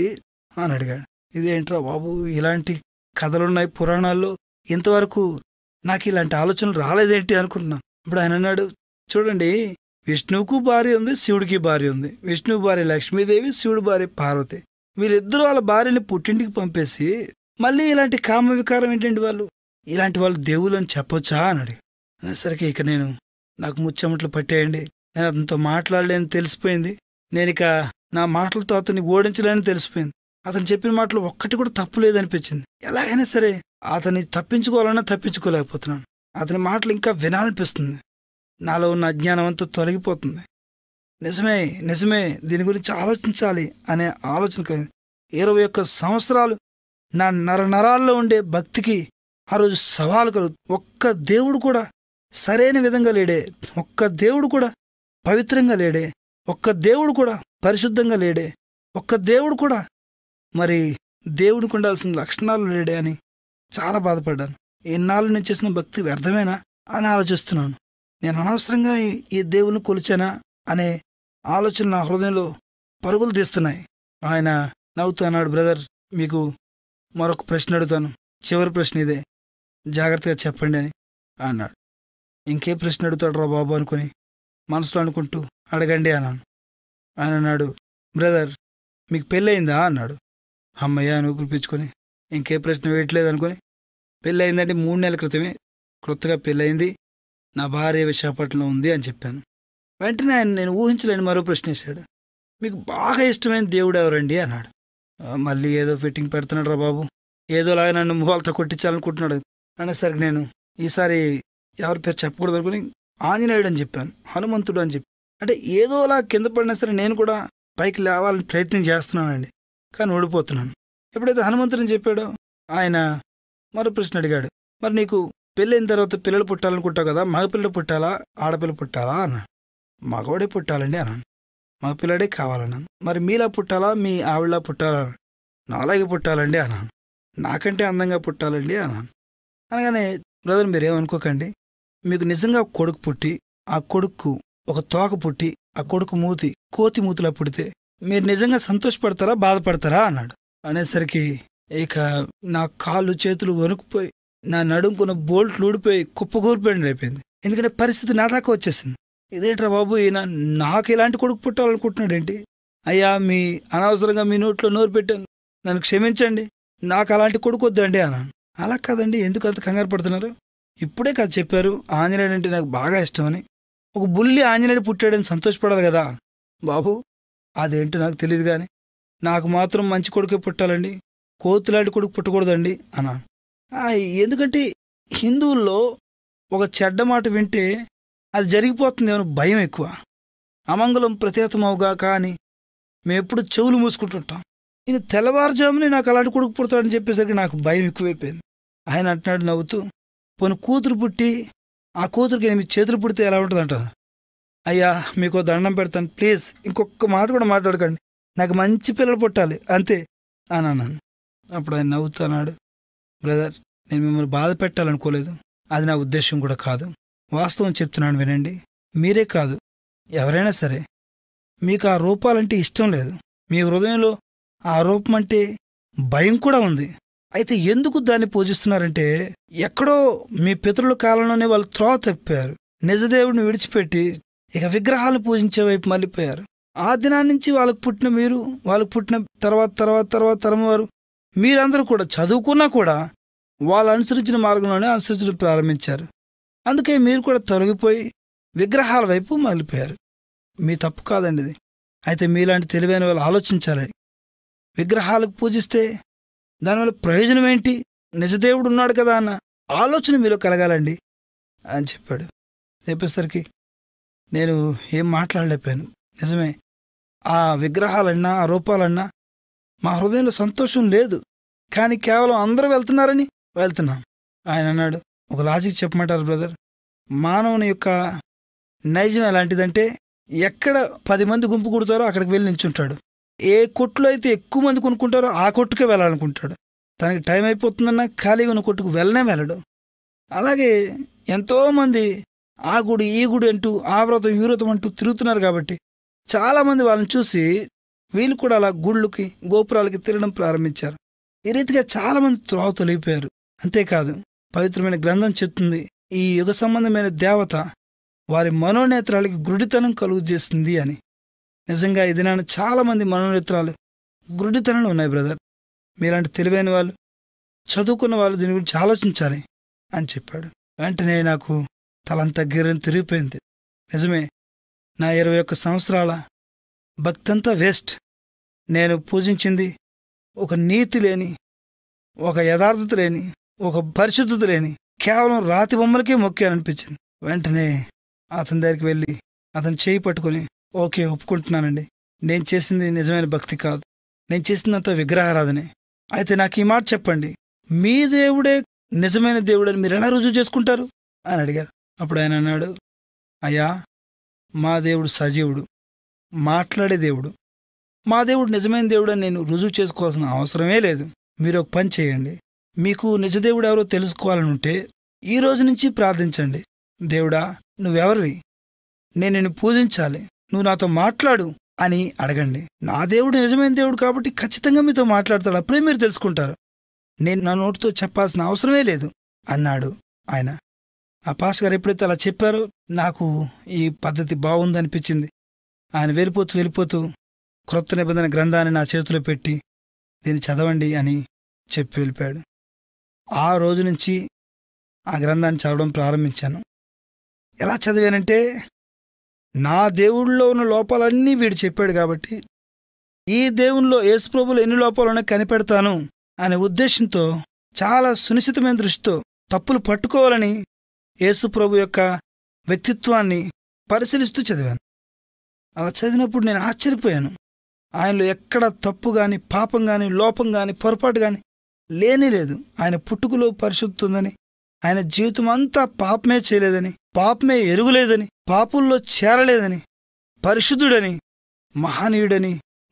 అని అడిగాడు ఇదేంట్రా బాబు ఇలాంటి కథలున్నాయి పురాణాల్లో ఇంతవరకు నాకు ఇలాంటి ఆలోచనలు రాలేదేంటి అనుకున్నా ఇప్పుడు ఆయన అన్నాడు చూడండి విష్ణువుకు భార్య ఉంది శివుడికి భార్య ఉంది విష్ణువు భార్య లక్ష్మీదేవి శివుడు భార్య పార్వతి వీళ్ళిద్దరూ వాళ్ళ భార్యని పుట్టింటికి పంపేసి మళ్ళీ ఇలాంటి కామ వికారం ఏంటండి వాళ్ళు ఇలాంటి వాళ్ళు దేవులు అని చెప్పొచ్చా అన్నాడు అనేసరికి ఇక నేను నాకు ముచ్చమట్లు పట్టేయండి నేను అతనితో మాట్లాడలేని తెలిసిపోయింది నేను ఇక నా మాటలతో అతన్ని ఓడించలేని తెలిసిపోయింది అతను చెప్పిన మాటలు ఒక్కటి కూడా తప్పు లేదనిపించింది ఎలాగైనా సరే అతన్ని తప్పించుకోవాలన్నా తప్పించుకోలేకపోతున్నాను అతని మాటలు ఇంకా వినాలనిపిస్తుంది నాలో ఉన్న అజ్ఞానం అంతా తొలగిపోతుంది నిజమే నిజమే దీని గురించి ఆలోచించాలి అనే ఆలోచన కలిగింది ఇరవై ఒక్క సంవత్సరాలు నా నరనరాల్లో ఉండే భక్తికి ఆ రోజు సవాలు కలుగు ఒక్క దేవుడు కూడా సరైన విధంగా లేడే ఒక్క దేవుడు కూడా పవిత్రంగా లేడే ఒక్క దేవుడు కూడా పరిశుద్ధంగా లేడే ఒక్క దేవుడు కూడా మరి దేవుడికి ఉండాల్సిన లక్షణాలు లేడే అని చాలా బాధపడ్డాను ఎన్నాళ్ళు నేను చేసిన భక్తి వ్యర్థమేనా అని ఆలోచిస్తున్నాను నేను అనవసరంగా ఈ దేవుని కొలిచానా అనే ఆలోచన నా హృదయంలో పరుగులు తీస్తున్నాయి ఆయన నవ్వుతూ అన్నాడు బ్రదర్ మీకు మరొక ప్రశ్న అడుగుతాను చివరి ప్రశ్న ఇదే జాగ్రత్తగా చెప్పండి అని అన్నాడు ఇంకే ప్రశ్న అడుగుతాడు రా బాబు అనుకుని మనసులో అనుకుంటూ అడగండి అన్నాను ఆయన అన్నాడు బ్రదర్ మీకు పెళ్ళయిందా అన్నాడు అమ్మయ్య అని ఊపిరిపించుకొని ఇంకే ప్రశ్న వేయట్లేదు అనుకుని పెళ్ళయిందంటే మూడు నెలల క్రితమే క్రొత్తగా పెళ్ళయింది నా భార్య విశాఖపట్నంలో ఉంది అని చెప్పాను వెంటనే ఆయన నేను ఊహించలేని మరో ప్రశ్న వేశాడు మీకు బాగా ఇష్టమైన దేవుడు ఎవరండి అన్నాడు మళ్ళీ ఏదో ఫిట్టింగ్ పెడుతున్నాడు రా బాబు ఏదోలాగా నన్ను ముఖాలతో కొట్టించాలనుకుంటున్నాడు సరికి నేను ఈసారి ఎవరి పేరు చెప్పకూడదు అనుకుని ఆంజనేయుడు అని చెప్పాను హనుమంతుడు అని చెప్పి అంటే ఏదోలా కింద పడినా సరే నేను కూడా పైకి లేవాలని ప్రయత్నం చేస్తున్నానండి కానీ ఓడిపోతున్నాను ఎప్పుడైతే హనుమంతుడు చెప్పాడో ఆయన మరో ప్రశ్న అడిగాడు మరి నీకు పెళ్ళైన తర్వాత పిల్లలు పుట్టాలనుకుంటావు కదా మగపిల్లలు పుట్టాలా ఆడపిల్ల పుట్టాలా అన్నాడు మగవాడే పుట్టాలండి అన్నాను మా పిల్లడే కావాలన్నాను మరి మీలా పుట్టాలా మీ ఆవిడలా పుట్టాలా నాలాగే పుట్టాలండి అన్నాను నాకంటే అందంగా పుట్టాలండి అన్నాను అనగానే బ్రదర్ మీరేమనుకోకండి మీకు నిజంగా కొడుకు పుట్టి ఆ కొడుకు ఒక తోక పుట్టి ఆ కొడుకు మూతి కోతి మూతిలా పుడితే మీరు నిజంగా సంతోషపడతారా బాధపడతారా అన్నాడు అనేసరికి ఇక నా కాళ్ళు చేతులు వణుకుపోయి నా నడుముకున్న బోల్ట్లు ఊడిపోయి కుప్పకూరిపోయింది అయిపోయింది ఎందుకంటే పరిస్థితి నా దాకా వచ్చేసింది ఇదేంట్రా బాబు ఈయన నాకు ఇలాంటి కొడుకు పుట్టాలనుకుంటున్నాడు ఏంటి అయ్యా మీ అనవసరంగా మీ నోట్లో నోరు పెట్టాను నన్ను క్షమించండి నాకు అలాంటి కొడుకు వద్దండి అన్నాను అలా కాదండి ఎందుకు అంత కంగారు పడుతున్నారు ఇప్పుడే కాదు చెప్పారు ఆంజనేయుడు అంటే నాకు బాగా ఇష్టమని ఒక బుల్లి ఆంజనేయుడు పుట్టాడని సంతోషపడాలి కదా బాబు అదేంటో నాకు తెలియదు కానీ నాకు మాత్రం మంచి కొడుకే పుట్టాలండి కోతులాంటి కొడుకు పుట్టకూడదండి అన్నాను ఎందుకంటే హిందువుల్లో ఒక చెడ్డ మాట వింటే అది జరిగిపోతుందేమో భయం ఎక్కువ అమంగళం ప్రతీతమవుగాక అని మేము ఎప్పుడు చెవులు మూసుకుంటుంటాం నేను తెల్లవారుజామునే నాకు అలాంటి కొడుకు పుడతాడని చెప్పేసరికి నాకు భయం ఎక్కువైపోయింది ఆయన అంటున్నాడు నవ్వుతూ పోను కూతురు పుట్టి ఆ కూతురికి నేను మీ చేతులు పుడితే ఎలా ఉంటుంది అయ్యా మీకు దండం పెడతాను ప్లీజ్ ఇంకొక మాట కూడా మాట్లాడకండి నాకు మంచి పిల్లలు పుట్టాలి అంతే అని అన్నాను అప్పుడు ఆయన అన్నాడు బ్రదర్ నేను మిమ్మల్ని బాధ పెట్టాలనుకోలేదు అది నా ఉద్దేశం కూడా కాదు వాస్తవం చెప్తున్నాను వినండి మీరే కాదు ఎవరైనా సరే మీకు ఆ రూపాలంటే ఇష్టం లేదు మీ హృదయంలో ఆ రూపం అంటే భయం కూడా ఉంది అయితే ఎందుకు దాన్ని పూజిస్తున్నారంటే ఎక్కడో మీ పితృల కాలంలోనే వాళ్ళు త్రోవ తప్పారు నిజదేవుడిని విడిచిపెట్టి ఇక విగ్రహాలు పూజించే వైపు మళ్ళీపోయారు ఆ దినాన్నించి నుంచి వాళ్ళకు పుట్టిన మీరు వాళ్ళకు పుట్టిన తర్వాత తర్వాత తర్వాత తరం వారు మీరందరూ కూడా చదువుకున్నా కూడా వాళ్ళు అనుసరించిన మార్గంలోనే అనుసరించడం ప్రారంభించారు అందుకే మీరు కూడా తొలగిపోయి విగ్రహాల వైపు మళ్ళీపోయారు మీ తప్పు కాదండి ఇది అయితే మీలాంటి తెలివైన వాళ్ళు ఆలోచించాలని విగ్రహాలకు పూజిస్తే దానివల్ల ప్రయోజనం ఏంటి నిజదేవుడు ఉన్నాడు కదా అన్న ఆలోచన మీలో కలగాలండి అని చెప్పాడు చెప్పేసరికి నేను ఏం మాట్లాడలేకపోయాను నిజమే ఆ విగ్రహాలన్నా ఆ రూపాలన్నా మా హృదయంలో సంతోషం లేదు కానీ కేవలం అందరూ వెళ్తున్నారని వెళ్తున్నాం ఆయన అన్నాడు ఒక లాజిక్ చెప్పమంటారు బ్రదర్ మానవుని యొక్క నైజం ఎలాంటిదంటే ఎక్కడ పది మంది గుంపు కుడతారో అక్కడికి వెళ్ళి నించుంటాడు ఏ కొట్టులో అయితే ఎక్కువ మంది కొనుక్కుంటారో ఆ కొట్టుకే వెళ్ళాలనుకుంటాడు తనకి టైం అయిపోతుందన్నా ఖాళీగా ఉన్న కొట్టుకు వెళ్ళనే వెళ్ళడు అలాగే ఎంతోమంది ఆ గుడి ఈ గుడి అంటూ ఆ వ్రతం ఈ వ్రతం అంటూ తిరుగుతున్నారు కాబట్టి చాలామంది వాళ్ళని చూసి వీళ్ళు కూడా అలా గుళ్ళకి గోపురాలకి తిరగడం ప్రారంభించారు ఈ రీతిగా చాలామంది త్రోవ తొలిగిపోయారు అంతేకాదు పవిత్రమైన గ్రంథం చెప్తుంది ఈ యుగ సంబంధమైన దేవత వారి మనోనేత్రాలకి కలుగు కలుగజేస్తుంది అని నిజంగా ఇది నాన్న చాలామంది మనోనేత్రాలు గురుడితనం ఉన్నాయి బ్రదర్ మీలాంటి తెలివైన వాళ్ళు చదువుకున్న వాళ్ళు దీని గురించి ఆలోచించాలి అని చెప్పాడు వెంటనే నాకు తలంతా గిర్రని తిరిగిపోయింది నిజమే నా ఇరవై ఒక్క సంవత్సరాల భక్తంతా వేస్ట్ నేను పూజించింది ఒక నీతి లేని ఒక యథార్థత లేని ఒక పరిశుద్ధత లేని కేవలం రాతి బొమ్మలకే మొక్కాననిపించింది వెంటనే అతని దగ్గరికి వెళ్ళి అతను చేయి పట్టుకుని ఓకే ఒప్పుకుంటున్నానండి నేను చేసింది నిజమైన భక్తి కాదు నేను చేసినంత విగ్రహారాధనే అయితే నాకు ఈ మాట చెప్పండి మీ దేవుడే నిజమైన దేవుడని మీరు ఎలా రుజువు చేసుకుంటారు అని అడిగారు అప్పుడు ఆయన అన్నాడు అయ్యా మా దేవుడు సజీవుడు మాట్లాడే దేవుడు మా దేవుడు నిజమైన దేవుడని నేను రుజువు చేసుకోవాల్సిన అవసరమే లేదు మీరు ఒక పని చేయండి మీకు నిజదేవుడు ఎవరో తెలుసుకోవాలనుంటే ఈ రోజు నుంచి ప్రార్థించండి దేవుడా నువ్వెవరివి నేను నిన్ను పూజించాలి నువ్వు నాతో మాట్లాడు అని అడగండి నా దేవుడు నిజమైన దేవుడు కాబట్టి ఖచ్చితంగా మీతో మాట్లాడతాడు అప్పుడే మీరు తెలుసుకుంటారు నేను నా నోటితో చెప్పాల్సిన అవసరమే లేదు అన్నాడు ఆయన ఆ పాస్ గారు ఎప్పుడైతే అలా చెప్పారో నాకు ఈ పద్ధతి బాగుందనిపించింది ఆయన వెళ్ళిపోతూ వెళ్ళిపోతూ క్రొత్త నిబంధన గ్రంథాన్ని నా చేతిలో పెట్టి దీన్ని చదవండి అని చెప్పి వెళ్ళిపోయాడు ఆ రోజు నుంచి ఆ గ్రంథాన్ని చదవడం ప్రారంభించాను ఎలా చదివానంటే నా దేవుళ్ళలో ఉన్న లోపాలన్నీ వీడు చెప్పాడు కాబట్టి ఈ దేవునిలో యేసుప్రభులు ఎన్ని లోపాలున్నా కనిపెడతాను అనే ఉద్దేశంతో చాలా సునిశ్చితమైన దృష్టితో తప్పులు పట్టుకోవాలని యేసుప్రభు యొక్క వ్యక్తిత్వాన్ని పరిశీలిస్తూ చదివాను అలా చదివినప్పుడు నేను ఆశ్చర్యపోయాను ఆయనలో ఎక్కడ తప్పు కానీ పాపం కానీ లోపం కానీ పొరపాటు కానీ లేని లేదు ఆయన పుట్టుకలో ఉందని ఆయన జీవితం అంతా పాపమే చేయలేదని పాపమే ఎరుగులేదని పాపుల్లో చేరలేదని పరిశుద్ధుడని మహనీయుడని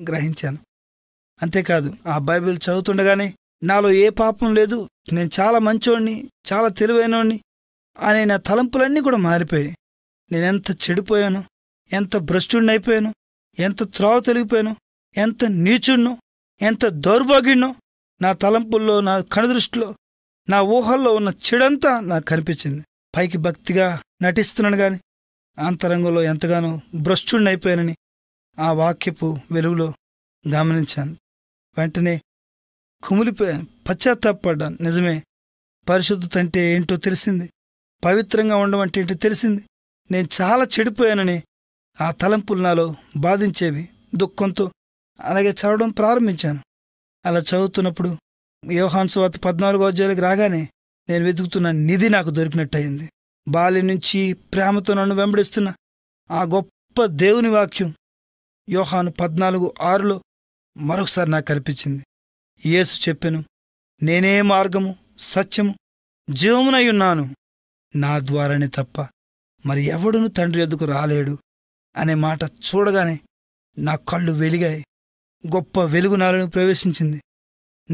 గ్రహించాను అంతేకాదు ఆ బైబిల్ చదువుతుండగానే నాలో ఏ పాపం లేదు నేను చాలా మంచోడిని చాలా తెలివైనోడిని అనే నా తలంపులన్నీ కూడా మారిపోయాయి నేనెంత చెడిపోయాను ఎంత భ్రష్టుడినైపోయాను ఎంత త్రోవ తెలిగిపోయాను ఎంత నీచుణ్ణో ఎంత దౌర్భాగ్యుణ్ణో నా తలంపుల్లో నా కనుదృష్టిలో నా ఊహల్లో ఉన్న చెడంతా నాకు కనిపించింది పైకి భక్తిగా నటిస్తున్నాను గాని అంతరంగంలో ఎంతగానో భ్రష్టుణ్ణైపోయానని ఆ వాక్యపు వెలుగులో గమనించాను వెంటనే కుమిలిపోయాను పశ్చాత్తాపడ్డాను నిజమే పరిశుద్ధత అంటే ఏంటో తెలిసింది పవిత్రంగా అంటే ఏంటో తెలిసింది నేను చాలా చెడిపోయానని ఆ తలంపులు నాలో బాధించేవి దుఃఖంతో అలాగే చదవడం ప్రారంభించాను అలా చదువుతున్నప్పుడు యోహాన్సు వార్త పద్నాలుగో అధ్యాయులకు రాగానే నేను వెతుకుతున్న నిధి నాకు దొరికినట్టయింది బాల్య బాల్యం నుంచి ప్రేమతో నన్ను వెంబడిస్తున్న ఆ గొప్ప దేవుని వాక్యం యోహాను పద్నాలుగు ఆరులో మరొకసారి నాకు కనిపించింది యేసు చెప్పెను నేనే మార్గము సత్యము జీవమునయ్యున్నాను నా ద్వారానే తప్ప మరి ఎవడును తండ్రి ఎదుకు రాలేడు అనే మాట చూడగానే నా కళ్ళు వెలిగాయి గొప్ప వెలుగు నాలుగు ప్రవేశించింది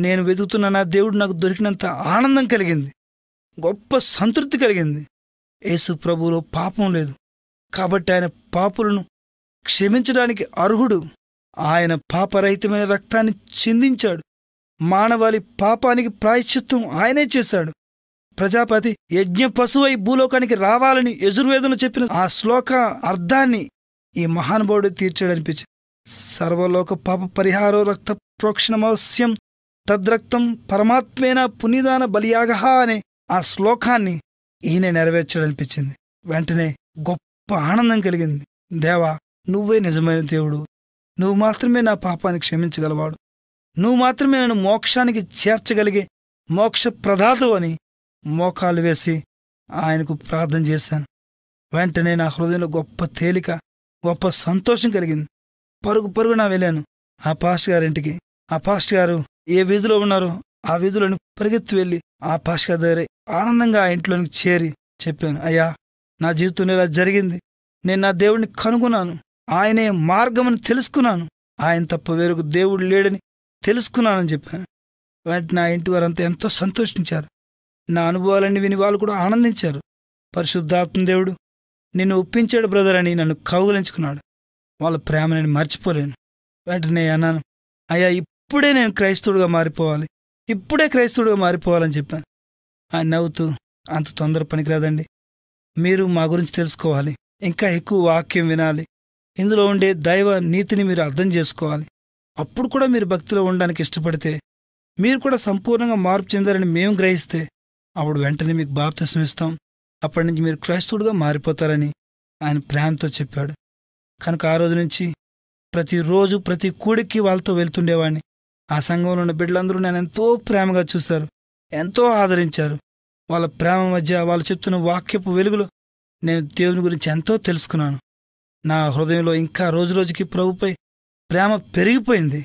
నేను వెతుకుతున్న నా దేవుడు నాకు దొరికినంత ఆనందం కలిగింది గొప్ప సంతృప్తి కలిగింది యేసు ప్రభువులో పాపం లేదు కాబట్టి ఆయన పాపులను క్షమించడానికి అర్హుడు ఆయన పాపరహితమైన రక్తాన్ని చిందించాడు మానవాళి పాపానికి ప్రాయశ్చిత్వం ఆయనే చేశాడు ప్రజాపతి యజ్ఞ పశువై భూలోకానికి రావాలని యజుర్వేదంలో చెప్పిన ఆ శ్లోక అర్థాన్ని ఈ మహానుభావుడు తీర్చాడనిపించింది సర్వలోక పాప పరిహారో రక్త ప్రోక్షణమవశ్యం తద్రక్తం పరమాత్మేన పునీదాన బలియాగ అనే ఆ శ్లోకాన్ని ఈయన నెరవేర్చాడనిపించింది వెంటనే గొప్ప ఆనందం కలిగింది దేవా నువ్వే నిజమైన దేవుడు నువ్వు మాత్రమే నా పాపాన్ని క్షమించగలవాడు నువ్వు మాత్రమే నన్ను మోక్షానికి చేర్చగలిగే మోక్ష ప్రదాతు అని మోకాలు వేసి ఆయనకు ప్రార్థన చేశాను వెంటనే నా హృదయంలో గొప్ప తేలిక గొప్ప సంతోషం కలిగింది పరుగు పరుగు నా వెళ్ళాను ఆ పాస్ట్ గారింటికి ఆ పాస్ట్ గారు ఏ వీధిలో ఉన్నారో ఆ వీధిలోని పరిగెత్తి వెళ్ళి ఆ పాస్ట్ గారి దగ్గర ఆనందంగా ఆ ఇంట్లోనికి చేరి చెప్పాను అయ్యా నా జీవితంలో ఇలా జరిగింది నేను నా దేవుడిని కనుగొన్నాను ఆయనే మార్గమని తెలుసుకున్నాను ఆయన తప్ప వేరొక దేవుడు లేడని తెలుసుకున్నానని చెప్పాను వెంటనే నా ఇంటి వారంతా ఎంతో సంతోషించారు నా అనుభవాలన్నీ విని వాళ్ళు కూడా ఆనందించారు పరిశుద్ధాత్మ దేవుడు నిన్ను ఒప్పించాడు బ్రదర్ అని నన్ను కౌగులించుకున్నాడు వాళ్ళ ప్రేమ నేను మర్చిపోలేను వెంటనే అన్నాను అయ్యా ఇప్పుడే నేను క్రైస్తవుడిగా మారిపోవాలి ఇప్పుడే క్రైస్తవుడిగా మారిపోవాలని చెప్పాను ఆయన నవ్వుతూ అంత తొందర పనికిరాదండి మీరు మా గురించి తెలుసుకోవాలి ఇంకా ఎక్కువ వాక్యం వినాలి ఇందులో ఉండే దైవ నీతిని మీరు అర్థం చేసుకోవాలి అప్పుడు కూడా మీరు భక్తిలో ఉండడానికి ఇష్టపడితే మీరు కూడా సంపూర్ణంగా మార్పు చెందారని మేము గ్రహిస్తే అప్పుడు వెంటనే మీకు బాప్తిస్మిస్తాం అప్పటి నుంచి మీరు క్రైస్తవుడుగా మారిపోతారని ఆయన ప్రేమతో చెప్పాడు కనుక ఆ రోజు నుంచి ప్రతిరోజు ప్రతి కూడికి వాళ్ళతో వెళ్తుండేవాడిని ఆ సంఘంలో ఉన్న బిడ్డలందరూ నన్ను ఎంతో ప్రేమగా చూశారు ఎంతో ఆదరించారు వాళ్ళ ప్రేమ మధ్య వాళ్ళు చెప్తున్న వాక్యపు వెలుగులో నేను దేవుని గురించి ఎంతో తెలుసుకున్నాను నా హృదయంలో ఇంకా రోజు రోజుకి ప్రభుపై ప్రేమ పెరిగిపోయింది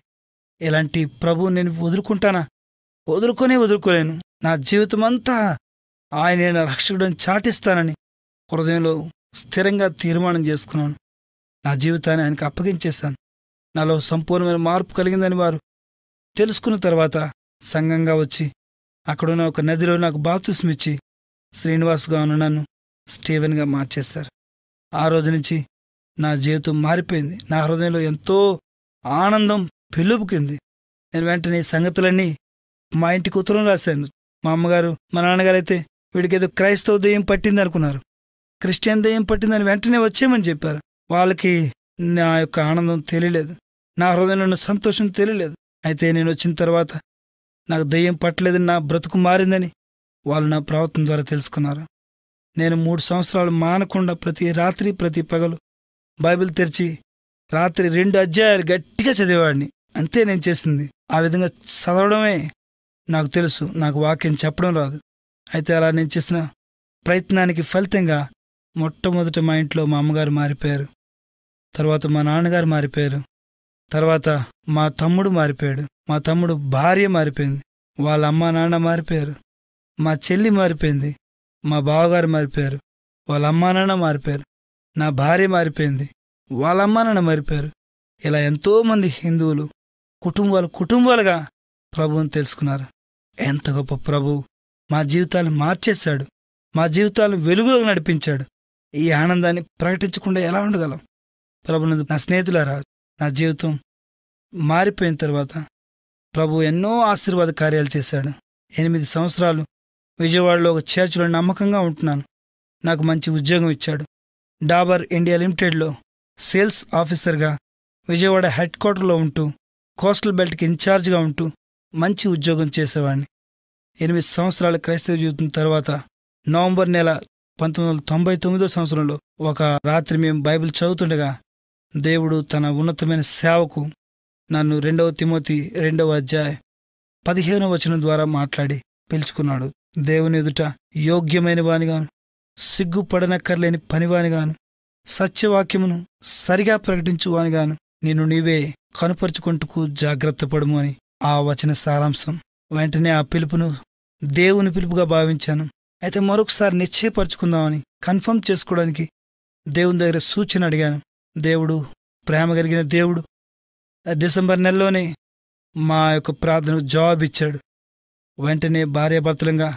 ఇలాంటి ప్రభు నేను వదులుకుంటానా వదులుకొని వదులుకోలేను నా జీవితం అంతా ఆయన రక్షకుడని చాటిస్తానని హృదయంలో స్థిరంగా తీర్మానం చేసుకున్నాను నా జీవితాన్ని ఆయనకు అప్పగించేశాను నాలో సంపూర్ణమైన మార్పు కలిగిందని వారు తెలుసుకున్న తర్వాత సంఘంగా వచ్చి అక్కడున్న ఒక నదిలో నాకు బాప్తిస్మిచ్చి శ్రీనివాస్గా ఉన్న నన్ను స్టీవెన్గా మార్చేశారు ఆ రోజు నుంచి నా జీవితం మారిపోయింది నా హృదయంలో ఎంతో ఆనందం పిలుపుకింది నేను వెంటనే సంగతులన్నీ మా ఇంటికి ఉత్తరం రాశాను మా అమ్మగారు మా నాన్నగారు అయితే వీడికి ఏదో క్రైస్తవ దయ్యం పట్టింది అనుకున్నారు క్రిస్టియన్ దయ్యం పట్టిందని వెంటనే వచ్చేయమని చెప్పారు వాళ్ళకి నా యొక్క ఆనందం తెలియలేదు నా హృదయంలో సంతోషం తెలియలేదు అయితే నేను వచ్చిన తర్వాత నాకు దయ్యం పట్టలేదని నా బ్రతుకు మారిందని వాళ్ళు నా ప్రవర్తన ద్వారా తెలుసుకున్నారు నేను మూడు సంవత్సరాలు మానకుండా ప్రతి రాత్రి ప్రతి పగలు బైబిల్ తెరిచి రాత్రి రెండు అధ్యాయాలు గట్టిగా చదివేవాడిని అంతే నేను చేసింది ఆ విధంగా చదవడమే నాకు తెలుసు నాకు వాక్యం చెప్పడం రాదు అయితే అలా నేను చేసిన ప్రయత్నానికి ఫలితంగా మొట్టమొదట మా ఇంట్లో మా అమ్మగారు మారిపోయారు తర్వాత మా నాన్నగారు మారిపోయారు తర్వాత మా తమ్ముడు మారిపోయాడు మా తమ్ముడు భార్య మారిపోయింది వాళ్ళ అమ్మ నాన్న మారిపోయారు మా చెల్లి మారిపోయింది మా బావగారు మారిపోయారు వాళ్ళ అమ్మా నాన్న మారిపోయారు నా భార్య మారిపోయింది వాళ్ళ అమ్మా నాన్న మారిపోయారు ఇలా ఎంతోమంది హిందువులు కుటుంబాలు కుటుంబాలుగా ప్రభువుని తెలుసుకున్నారు ఎంత గొప్ప ప్రభు మా జీవితాలు మార్చేశాడు మా జీవితాలు వెలుగులో నడిపించాడు ఈ ఆనందాన్ని ప్రకటించకుండా ఎలా ఉండగలం ప్రభునందు నా స్నేహితులరా నా జీవితం మారిపోయిన తర్వాత ప్రభు ఎన్నో ఆశీర్వాద కార్యాలు చేశాడు ఎనిమిది సంవత్సరాలు విజయవాడలో ఒక చర్చిలో నమ్మకంగా ఉంటున్నాను నాకు మంచి ఉద్యోగం ఇచ్చాడు డాబర్ ఇండియా లిమిటెడ్లో సేల్స్ ఆఫీసర్గా విజయవాడ హెడ్ క్వార్టర్లో ఉంటూ కోస్టల్ బెల్ట్కి ఇన్ఛార్జ్గా ఉంటూ మంచి ఉద్యోగం చేసేవాడిని ఎనిమిది సంవత్సరాల క్రైస్తవ జీవితం తర్వాత నవంబర్ నెల పంతొమ్మిది వందల తొంభై తొమ్మిదో సంవత్సరంలో ఒక రాత్రి మేము బైబిల్ చదువుతుండగా దేవుడు తన ఉన్నతమైన సేవకు నన్ను రెండవ తిమోతి రెండవ అధ్యాయ పదిహేనవ వచనం ద్వారా మాట్లాడి పిలుచుకున్నాడు దేవుని ఎదుట యోగ్యమైన వానిగాను సిగ్గుపడనక్కర్లేని పనివానిగాను సత్యవాక్యమును సరిగా వానిగాను నేను నీవే కనుపరుచుకుంటుకు జాగ్రత్త పడము అని ఆ వచన సారాంశం వెంటనే ఆ పిలుపును దేవుని పిలుపుగా భావించాను అయితే మరొకసారి నిశ్చయపరచుకుందామని కన్ఫర్మ్ చేసుకోవడానికి దేవుని దగ్గర సూచన అడిగాను దేవుడు ప్రేమ కలిగిన దేవుడు డిసెంబర్ నెలలోనే మా యొక్క ప్రార్థనకు జాబ్ ఇచ్చాడు వెంటనే భార్యాభర్తలంగా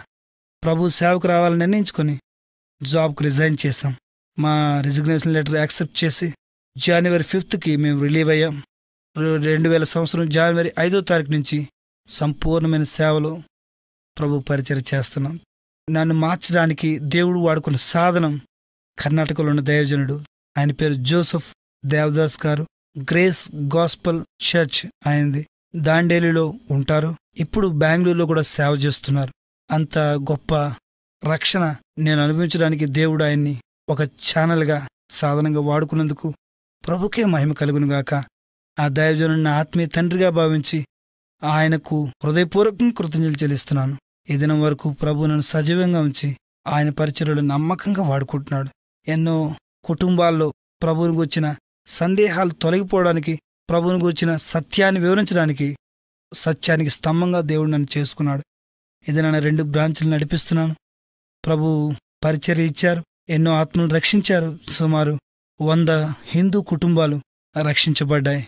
ప్రభు సేవకు రావాలని నిర్ణయించుకొని జాబ్కు రిజైన్ చేశాం మా రిజిగ్నేషన్ లెటర్ యాక్సెప్ట్ చేసి జనవరి ఫిఫ్త్కి మేము రిలీవ్ అయ్యాం రెండు వేల సంవత్సరం జనవరి ఐదో తారీఖు నుంచి సంపూర్ణమైన సేవలు ప్రభు పరిచయం చేస్తున్నాం నన్ను మార్చడానికి దేవుడు వాడుకున్న సాధనం కర్ణాటకలో ఉన్న దైవజనుడు ఆయన పేరు జోసఫ్ దేవదాస్ గారు గ్రేస్ గాస్పల్ చర్చ్ ఆయనది దాండేలిలో ఉంటారు ఇప్పుడు బెంగళూరులో కూడా సేవ చేస్తున్నారు అంత గొప్ప రక్షణ నేను అనుభవించడానికి దేవుడు ఆయన్ని ఒక ఛానల్గా సాధనంగా వాడుకున్నందుకు ప్రభుకే మహిమ కలుగునుగాక ఆ దైవజనుడిని ఆత్మీయ తండ్రిగా భావించి ఆయనకు హృదయపూర్వకం కృతజ్ఞతలు చెల్లిస్తున్నాను ఈ దినం వరకు ప్రభు నన్ను సజీవంగా ఉంచి ఆయన పరిచయలు నమ్మకంగా వాడుకుంటున్నాడు ఎన్నో కుటుంబాల్లో ప్రభువుని గూర్చిన సందేహాలు తొలగిపోవడానికి ప్రభువుని గూర్చిన సత్యాన్ని వివరించడానికి సత్యానికి స్తంభంగా దేవుడు నన్ను చేసుకున్నాడు ఇది నన్ను రెండు బ్రాంచ్లు నడిపిస్తున్నాను ప్రభు పరిచర్ ఇచ్చారు ఎన్నో ఆత్మలు రక్షించారు సుమారు వంద హిందూ కుటుంబాలు రక్షించబడ్డాయి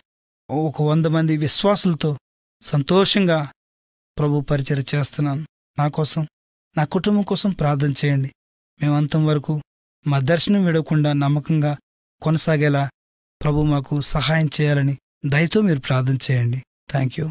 ఒక వంద మంది విశ్వాసులతో సంతోషంగా ప్రభు పరిచయం చేస్తున్నాను నా కోసం నా కుటుంబం కోసం ప్రార్థన చేయండి మేమంతం వరకు మా దర్శనం విడవకుండా నమ్మకంగా కొనసాగేలా ప్రభు మాకు సహాయం చేయాలని దయతో మీరు ప్రార్థన చేయండి థ్యాంక్ యూ